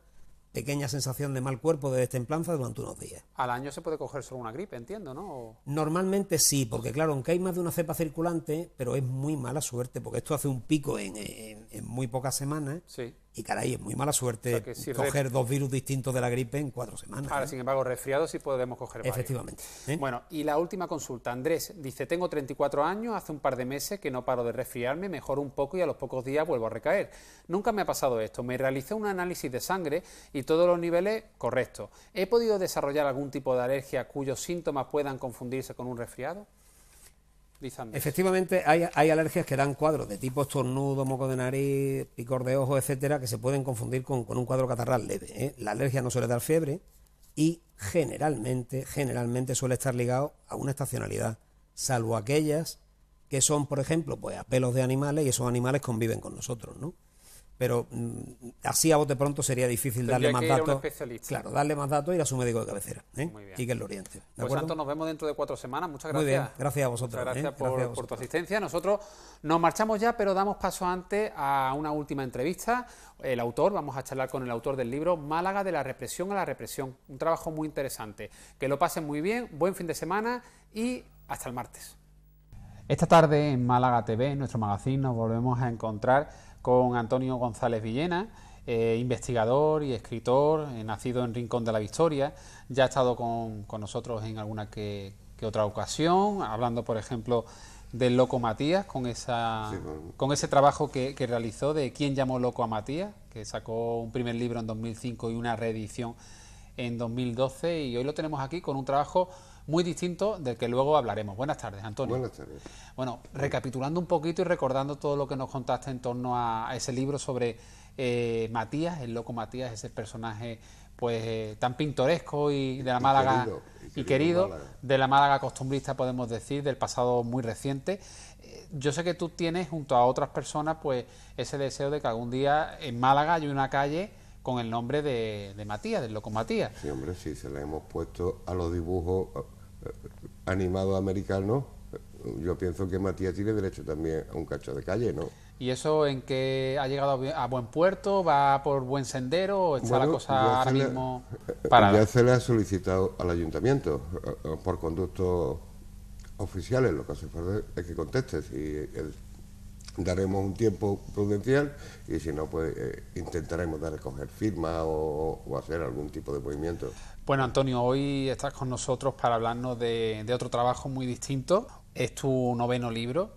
pequeña sensación de mal cuerpo, de destemplanza durante unos días. Al año se puede coger solo una gripe, entiendo, ¿no? Normalmente sí, porque claro, aunque hay más de una cepa circulante, pero es muy mala suerte, porque esto hace un pico en muy pocas semanas. Sí. Y caray, es muy mala suerte coger dos virus distintos de la gripe en cuatro semanas. Ahora, ¿eh? sin embargo, resfriados sí podemos coger varios. Efectivamente. ¿eh? Bueno, y la última consulta. Andrés dice, tengo 34 años, hace un par de meses que no paro de resfriarme, mejoro un poco y a los pocos días vuelvo a recaer. Nunca me ha pasado esto. Me realicé un análisis de sangre y todos los niveles correctos. ¿He podido desarrollar algún tipo de alergia cuyos síntomas puedan confundirse con un resfriado? Efectivamente, hay, alergias que dan cuadros de tipo estornudo, moco de nariz, picor de ojo, etcétera, que se pueden confundir con, un cuadro catarral leve. ¿eh? La alergia no suele dar fiebre y generalmente, generalmente suele estar ligado a una estacionalidad, salvo aquellas que son, por ejemplo, pues a pelos de animales y esos animales conviven con nosotros, ¿no? pero mm, así a bote pronto sería difícil darle más datos. Claro, darle más datos y ir a su médico de cabecera ¿eh? Muy bien. y que lo oriente. ¿de pues nos vemos dentro de cuatro semanas. Muchas gracias. Muy gracias a vosotros. ¿eh? gracias, por, gracias por, tu asistencia. Nosotros nos marchamos ya, pero damos paso antes a una última entrevista. El autor, vamos a charlar con el autor del libro Málaga de la represión a la represión. Un trabajo muy interesante. Que lo pasen muy bien, buen fin de semana y hasta el martes. Esta tarde en Málaga TV, en nuestro magazine, nos volvemos a encontrar con Antonio González Villena, eh, investigador y escritor, eh, nacido en Rincón de la Victoria, ya ha estado con, nosotros en alguna que, otra ocasión, hablando por ejemplo del loco Matías, con, ese trabajo que, que, realizó de quién llamó loco a Matías, que sacó un primer libro en 2005 y una reedición en 2012, y hoy lo tenemos aquí con un trabajo muy distinto del que luego hablaremos. Buenas tardes, Antonio. Buenas tardes. Bueno, recapitulando un poquito y recordando todo lo que nos contaste en torno a, ese libro sobre eh, Matías, el loco Matías, ese personaje pues eh, tan pintoresco y de la Málaga y querido, de la Málaga costumbrista podemos decir del pasado muy reciente. Eh, yo sé que tú tienes junto a otras personas pues ese deseo de que algún día en Málaga haya una calle con el nombre de, Matías, del loco Matías. Sí, hombre, sí, se le hemos puesto a los dibujos eh, eh, animados americanos. Yo pienso que Matías tiene derecho también a un cacho de calle, ¿no? ¿Y eso en qué ha llegado a buen puerto? ¿Va por buen sendero o está la cosa ahora mismo parada? Ya se le ha solicitado al ayuntamiento eh, por conductos oficiales. Lo que hace falta es que conteste si el daremos un tiempo prudencial y si no, pues eh, intentaremos dar a recoger firmas o, hacer algún tipo de movimiento. Bueno, Antonio, hoy estás con nosotros para hablarnos de otro trabajo muy distinto. Es tu noveno libro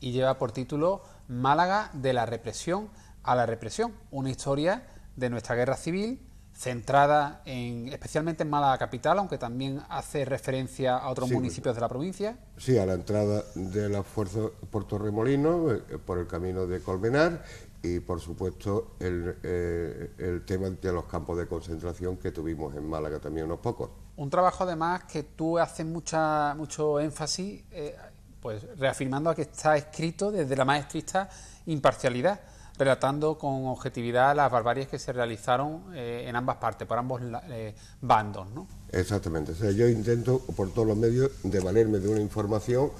y lleva por título Málaga de la represión a la represión, una historia de nuestra guerra civil centrada en, especialmente en Málaga Capital, aunque también hace referencia a otros municipios de la provincia. Sí, a la entrada de esfuerzo Fuerza Puerto Remolino, eh, por el camino de Colmenar, y por supuesto eh, el, tema de los campos de concentración que tuvimos en Málaga también unos pocos. Un trabajo además que tú haces mucha, mucho énfasis, eh, pues reafirmando a que está escrito desde la más estricta imparcialidad relatando con objetividad las barbarias que se realizaron eh, en ambas partes, por ambos eh, bandos. ¿no? Exactamente, o sea, yo intento por todos los medios de valerme de una información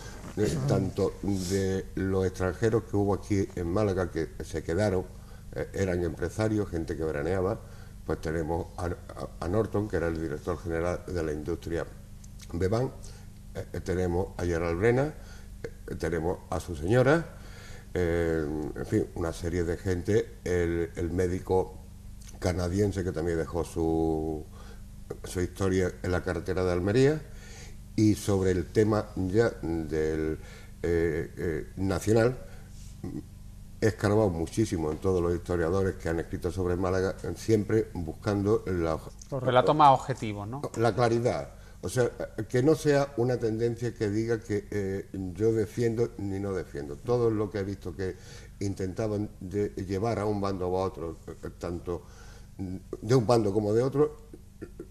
tanto de los extranjeros que hubo aquí en Málaga que se quedaron, eh, eran empresarios, gente que veraneaba, pues tenemos a, Norton, que era el director general de la industria Bebán, tenemos a Gerald Brena, tenemos a su señora, en fin, una serie de gente, el, médico canadiense que también dejó su, su historia en la carretera de Almería, y sobre el tema ya del eh, eh, nacional, he escarbado muchísimo en todos los historiadores que han escrito sobre Málaga, siempre buscando los relatos más objetivos, ¿no? La claridad, o sea, que no sea una tendencia que diga que eh, yo defiendo ni no defiendo. Todo lo que he visto que intentaban llevar a un bando o a otro, eh, tanto de un bando como de otro,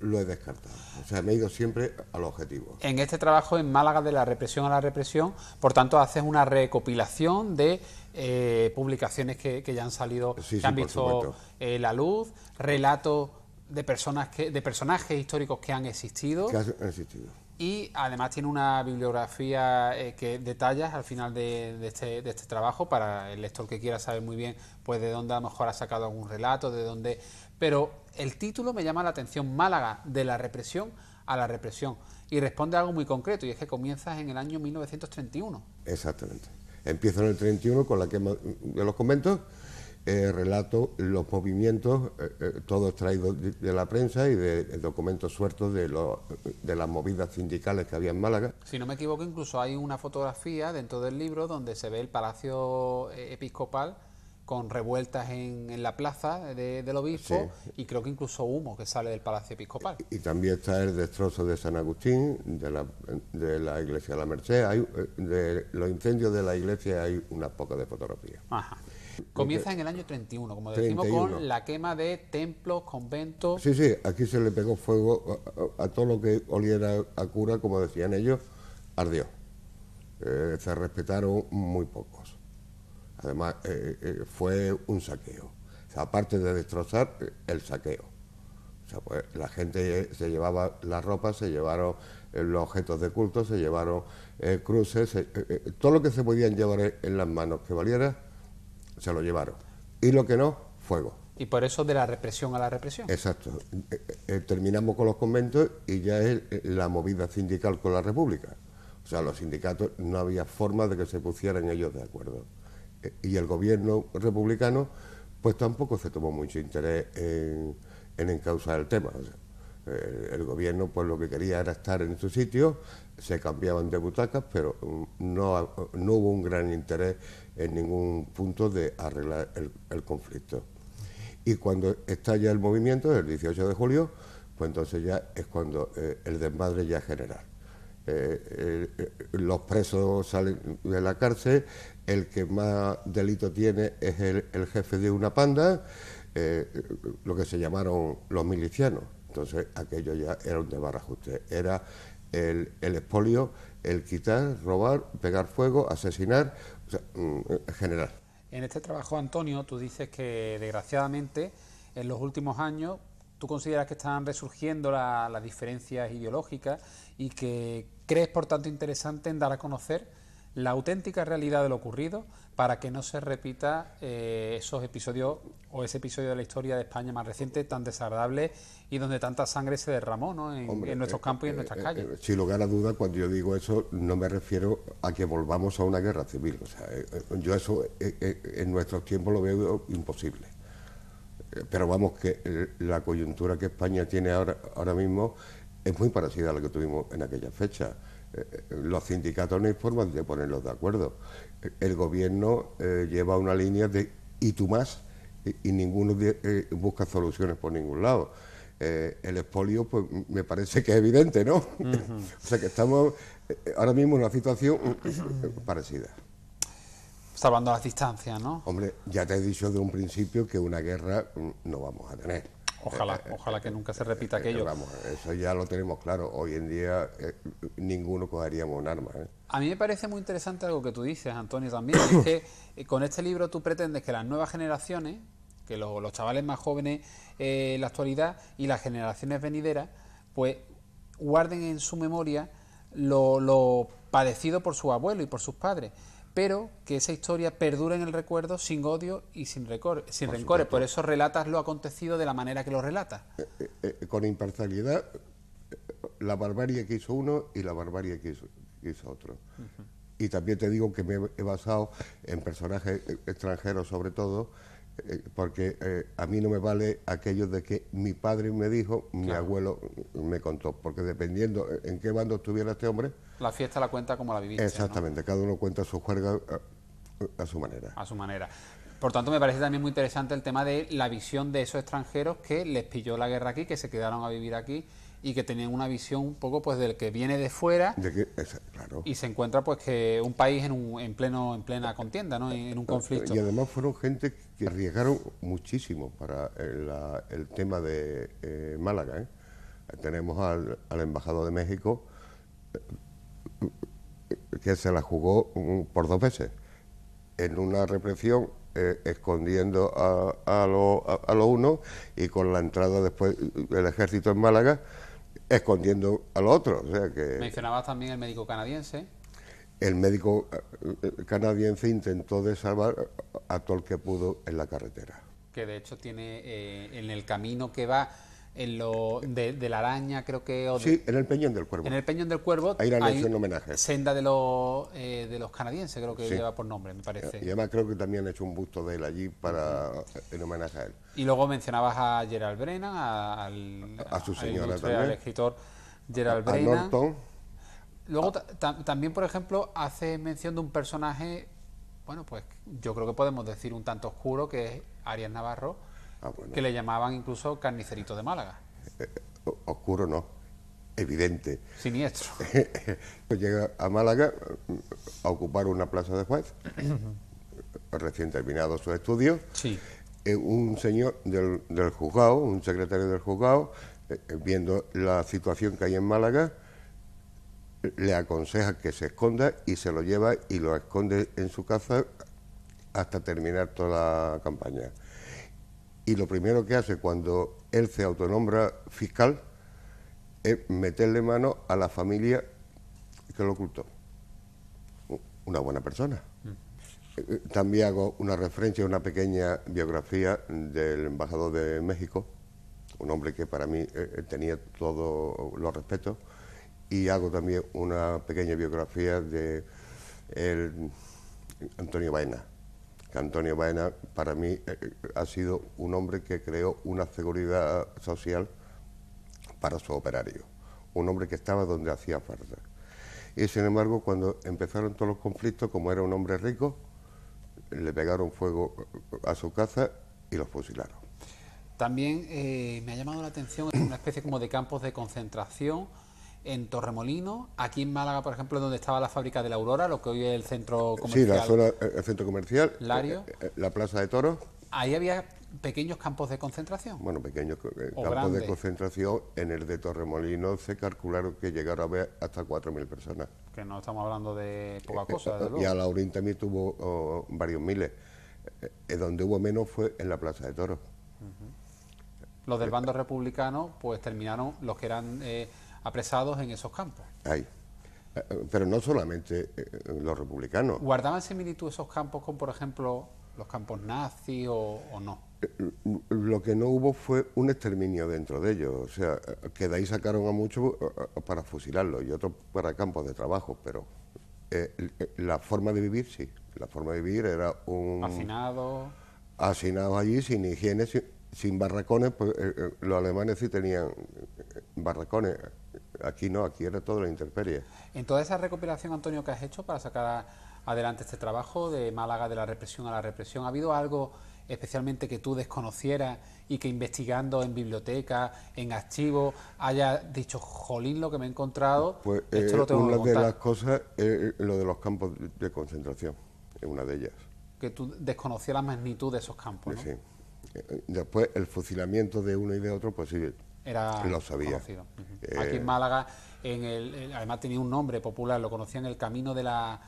lo he descartado. O sea, me he ido siempre al objetivo. En este trabajo en Málaga de la represión a la represión, por tanto, haces una recopilación de eh, publicaciones que, ya han salido, que han visto la luz, relatos de personas que, de personajes históricos que han existido. Y además tiene una bibliografía eh, que detallas al final de, este, de, este, trabajo para el lector que quiera saber muy bien pues de dónde a lo mejor ha sacado algún relato, de dónde... Pero el título me llama la atención, Málaga, de la represión a la represión. Y responde a algo muy concreto, y es que comienzas en el año 1931. Exactamente. empieza en el 31 con la quema de los conventos, eh, relato los movimientos, eh, eh, todos traídos de, la prensa y de, documentos sueltos de, de las movidas sindicales que había en Málaga. Si no me equivoco, incluso hay una fotografía dentro del libro donde se ve el palacio episcopal con revueltas en, la plaza del obispo y creo que incluso humo que sale del Palacio Episcopal. Y, también está el destrozo de San Agustín, de la, Iglesia de la Merced, hay, de los incendios de la iglesia hay unas pocas de fotografías. Ajá. Comienza en el año 31, como decimos, con la quema de templos, conventos. Sí, sí, aquí se le pegó fuego a, todo lo que oliera a cura, como decían ellos, ardió. Eh, se respetaron muy pocos. Además, eh, eh, fue un saqueo. O sea, aparte de destrozar, el saqueo. O sea, pues, la gente se llevaba la ropa, se llevaron los objetos de culto, se llevaron cruces, todo lo que se podían llevar en las manos que valiera se lo llevaron. Y lo que no, fuego. Y por eso de la represión a la represión. Exacto. Eh, eh, eh, terminamos con los conventos y ya es la movida sindical con la República. O sea, los sindicatos no había forma de que se pusieran ellos de acuerdo. y el gobierno republicano, pues tampoco se tomó mucho interés en, en encauzar el tema. el gobierno, pues lo que quería era estar en su sitio, se cambiaban de butacas, pero mm, no hubo un gran interés en ningún punto de arreglar el, conflicto. Y cuando estalla el movimiento, el 18 de julio, pues entonces ya es cuando eh, el desmadre ya es general. Eh, eh, los presos salen de la cárcel, el que más delito tiene es el, jefe de una panda, lo que se llamaron los milicianos. Entonces aquello ya era un desbarajuste, era el, el expolio, el quitar, robar, pegar fuego, asesinar Mm, en este trabajo, Antonio, tú dices que desgraciadamente en los últimos años tú consideras que están resurgiendo las diferencias ideológicas y que crees, por tanto, interesante en dar a conocer la auténtica realidad de lo ocurrido para que no se repita eh, esos episodios o ese episodio de la historia de España más reciente tan desagradable y donde tanta sangre se derramó ¿no? en, nuestros eh, campos y en eh, nuestras calles. sin lugar a duda, cuando yo digo eso, no me refiero a que volvamos a una guerra civil. yo eso en nuestros tiempos lo veo imposible. Pero vamos, que la coyuntura que España tiene ahora, ahora mismo es muy parecida a la que tuvimos en aquella fecha. Eh, los sindicatos no informan de ponerlos de acuerdo. Eh, el gobierno eh, lleva una línea de y tú más y, ninguno busca soluciones por ningún lado. el expolio, pues me parece que es evidente, ¿no? o sea que estamos ahora mismo en una situación parecida. Salvando las distancias, ¿no? Hombre, ya te he dicho de un principio que una guerra mm, no vamos a tener. Ojalá, eh, eh, ojalá que eh, nunca se repita aquello. Vamos, eso ya lo tenemos claro. Hoy en día ninguno cogería un arma. A mí me parece muy interesante algo que tú dices, Antonio, también. es que con este libro tú pretendes que las nuevas generaciones, que los chavales más jóvenes en la actualidad y las generaciones venideras, pues guarden en su memoria lo, lo padecido por su abuelo y por sus padres pero que esa historia perdure en el recuerdo sin odio y sin, recor sin rencores. Por eso relatas lo acontecido de la manera que lo relatas. Eh, eh, eh, con imparcialidad, la barbarie que hizo uno y la barbarie que hizo, otro. Y también te digo que me he basado en personajes extranjeros sobre todo, eh, porque eh, a mí no me vale aquello de que mi padre me dijo, mi abuelo me contó, porque dependiendo eh, en qué bando estuviera este hombre... La fiesta la cuenta como la viviste. Exactamente, cada uno cuenta su juerga a, su manera. A su manera. Por tanto, me parece también muy interesante el tema de la visión de esos extranjeros que les pilló la guerra aquí, que se quedaron a vivir aquí y que tenían una visión un poco pues del que viene de fuera y se encuentra pues que un país en, en pleno en plena contienda ¿no? en, un conflicto y además fueron gente que arriesgaron muchísimo para eh, el, tema de eh, Málaga ¿eh? tenemos al, embajador de México que se la jugó por dos veces en una represión escondiendo a, los a lo uno y con la entrada después del ejército en Málaga escondiendo al otro. O sea que Mencionabas también el médico canadiense. El médico eh, eh, canadiense intentó de salvar a todo el que pudo en la carretera. Que de hecho tiene eh, en el camino que va en lo de, la araña, creo que... sí, en el Peñón del Cuervo. En el Peñón del Cuervo hay un homenaje. senda de los, eh, de los canadienses, creo que lleva por nombre, me parece. Y además creo que también han hecho un busto de él allí para en homenaje a él. Y luego mencionabas a Gerald Brennan, a, al, su señora también. Al escritor Gerald Brennan. A Norton. Luego ah. también, por ejemplo, hace mención de un personaje, bueno, pues yo creo que podemos decir un tanto oscuro, que es Arias Navarro, Ah, que le llamaban incluso carnicerito de Málaga. Eh, eh, oscuro no, evidente. Siniestro. Pues llega a Málaga mm, a ocupar una plaza de juez, recién terminado su estudio... Eh, un señor del, juzgado, un secretario del juzgado, viendo la situación que hay en Málaga, le aconseja que se esconda y se lo lleva y lo esconde en su casa hasta terminar toda la campaña y lo primero que hace cuando él se autonombra fiscal es meterle mano a la familia que lo ocultó. Una buena persona. Mm. Eh, también hago una referencia a una pequeña biografía del embajador de México, un hombre que para mí eh, eh, tenía todos los respetos, y hago también una pequeña biografía de el Antonio Baena, que Antonio Baena para mí eh, eh, ha sido un hombre que creó una seguridad social para su operario, un hombre que estaba donde hacía falta. Y sin embargo, cuando empezaron todos los conflictos, como era un hombre rico, le pegaron fuego eh, a su casa y los fusilaron. También me ha llamado la atención una especie como de campos de concentración en Torremolino, aquí en Málaga, por ejemplo, donde estaba la fábrica de la Aurora, lo que hoy es el centro comercial. Sí, eh, el centro comercial, eh, eh, la plaza de toros. Ahí había pequeños campos de concentración. Bueno, pequeños campos de concentración. En el de Torremolino se calcularon que llegaron a haber... hasta 4.000 personas. Que no estamos hablando de poca cosa, de Y a Laurín también tuvo oh, varios miles. donde hubo menos fue en la plaza de toros. Los del bando republicano, pues terminaron, los que eran apresados en esos campos. Eh, eh, pero no solamente eh, los republicanos. ¿Guardaban similitud esos campos con, por ejemplo, los campos nazis o, no? Lo que no hubo fue un exterminio dentro de ellos. O sea, que de ahí sacaron a muchos para fusilarlos y otros para campos de trabajo, pero la forma de vivir, sí. La forma de vivir era un... Hacinado. Asinados allí, sin higiene, sin, barracones. Pues, los alemanes sí tenían barracones aquí no, aquí era todo la intemperie. En toda esa recuperación Antonio, que has hecho para sacar adelante este trabajo de Málaga de la represión a la represión, ¿ha habido algo especialmente que tú desconocieras y que investigando en biblioteca, en archivos, haya dicho, jolín, lo que me he encontrado, pues, esto eh, lo tengo que de las cosas es lo de los campos de concentración, es una de ellas. Que tú desconocías la magnitud de esos campos, pues ¿no? Sí. Eh, eh, después, el fusilamiento de uno y de otro, pues sí, era conocido. Aquí eh, en Málaga, en el, además tenía un nombre popular, lo conocían el Camino de la...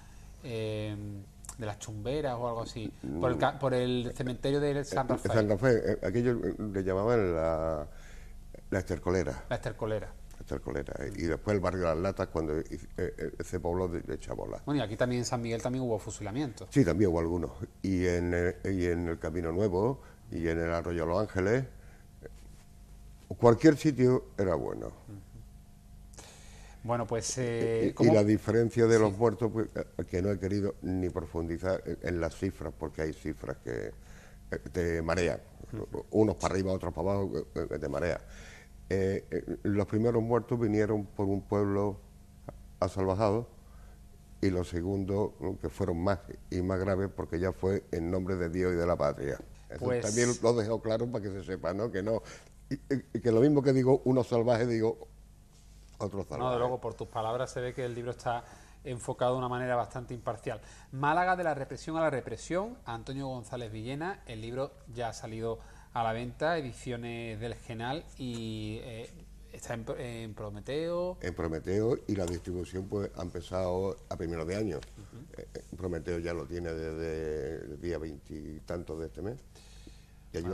Em, de las chumberas o algo así, por el, cementerio de eh, San eh, Rafael. San Rafael, aquello le llamaban la, la estercolera. La estercolera. Y después el barrio de Las Latas, cuando ese pueblo se pobló de, Bueno, y aquí también en San Miguel también hubo fusilamientos. Sí, también hubo algunos. Y en, y en el Camino Nuevo, y en el Arroyo de los Ángeles, cualquier sitio era bueno. Bueno, pues... y, eh, la diferencia de los muertos, pues, eh, que no he querido ni profundizar en las cifras, porque hay cifras que eh, te marean, unos para arriba, otros para abajo, que te marea... los primeros muertos vinieron por un pueblo asalvajado y los segundos, mm, que fueron más y más graves, porque ya fue en nombre de Dios y de la patria. Pues, también lo dejo claro para que se sepa, ¿no? Que no y, que lo mismo que digo uno salvaje, digo otro salvaje. No, de luego, por tus palabras se ve que el libro está enfocado de una manera bastante imparcial. Málaga de la represión a la represión, Antonio González Villena, el libro ya ha salido a la venta, ediciones del Genal y eh, está en, Prometeo. En Prometeo y la distribución pues ha empezado a primeros de año. Eh, eh, Prometeo ya lo tiene desde el día veintitantos de este mes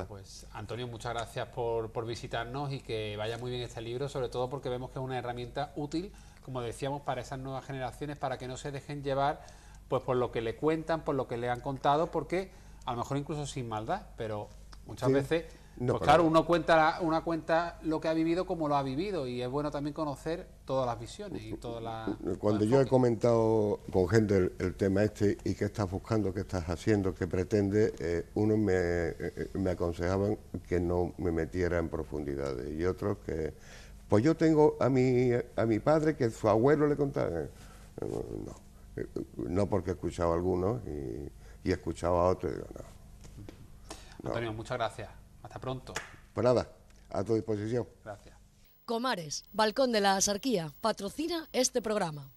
pues Antonio, muchas gracias por, visitarnos y que vaya muy bien este libro, sobre todo porque vemos que es una herramienta útil, como decíamos, para esas nuevas generaciones, para que no se dejen llevar pues por lo que le cuentan, por lo que le han contado, porque a lo mejor incluso sin maldad, pero muchas veces pues claro, uno cuenta, una cuenta lo que ha vivido como lo ha vivido y es bueno también conocer todas las visiones y todas las... Cuando yo he comentado con gente el, tema este y qué estás buscando, qué estás haciendo, qué pretende, eh, unos eh, me, aconsejaban que no me metiera en profundidades y otros que... Pues yo tengo a mi, a mi padre que su abuelo le contaba... Eh, no, no porque he escuchado a algunos y, escuchaba he a otros y digo, no. Antonio, muchas gracias. Hasta pronto. Pues nada, a tu disposición. Gracias. Comares, Balcón de la Asarquía, patrocina este programa.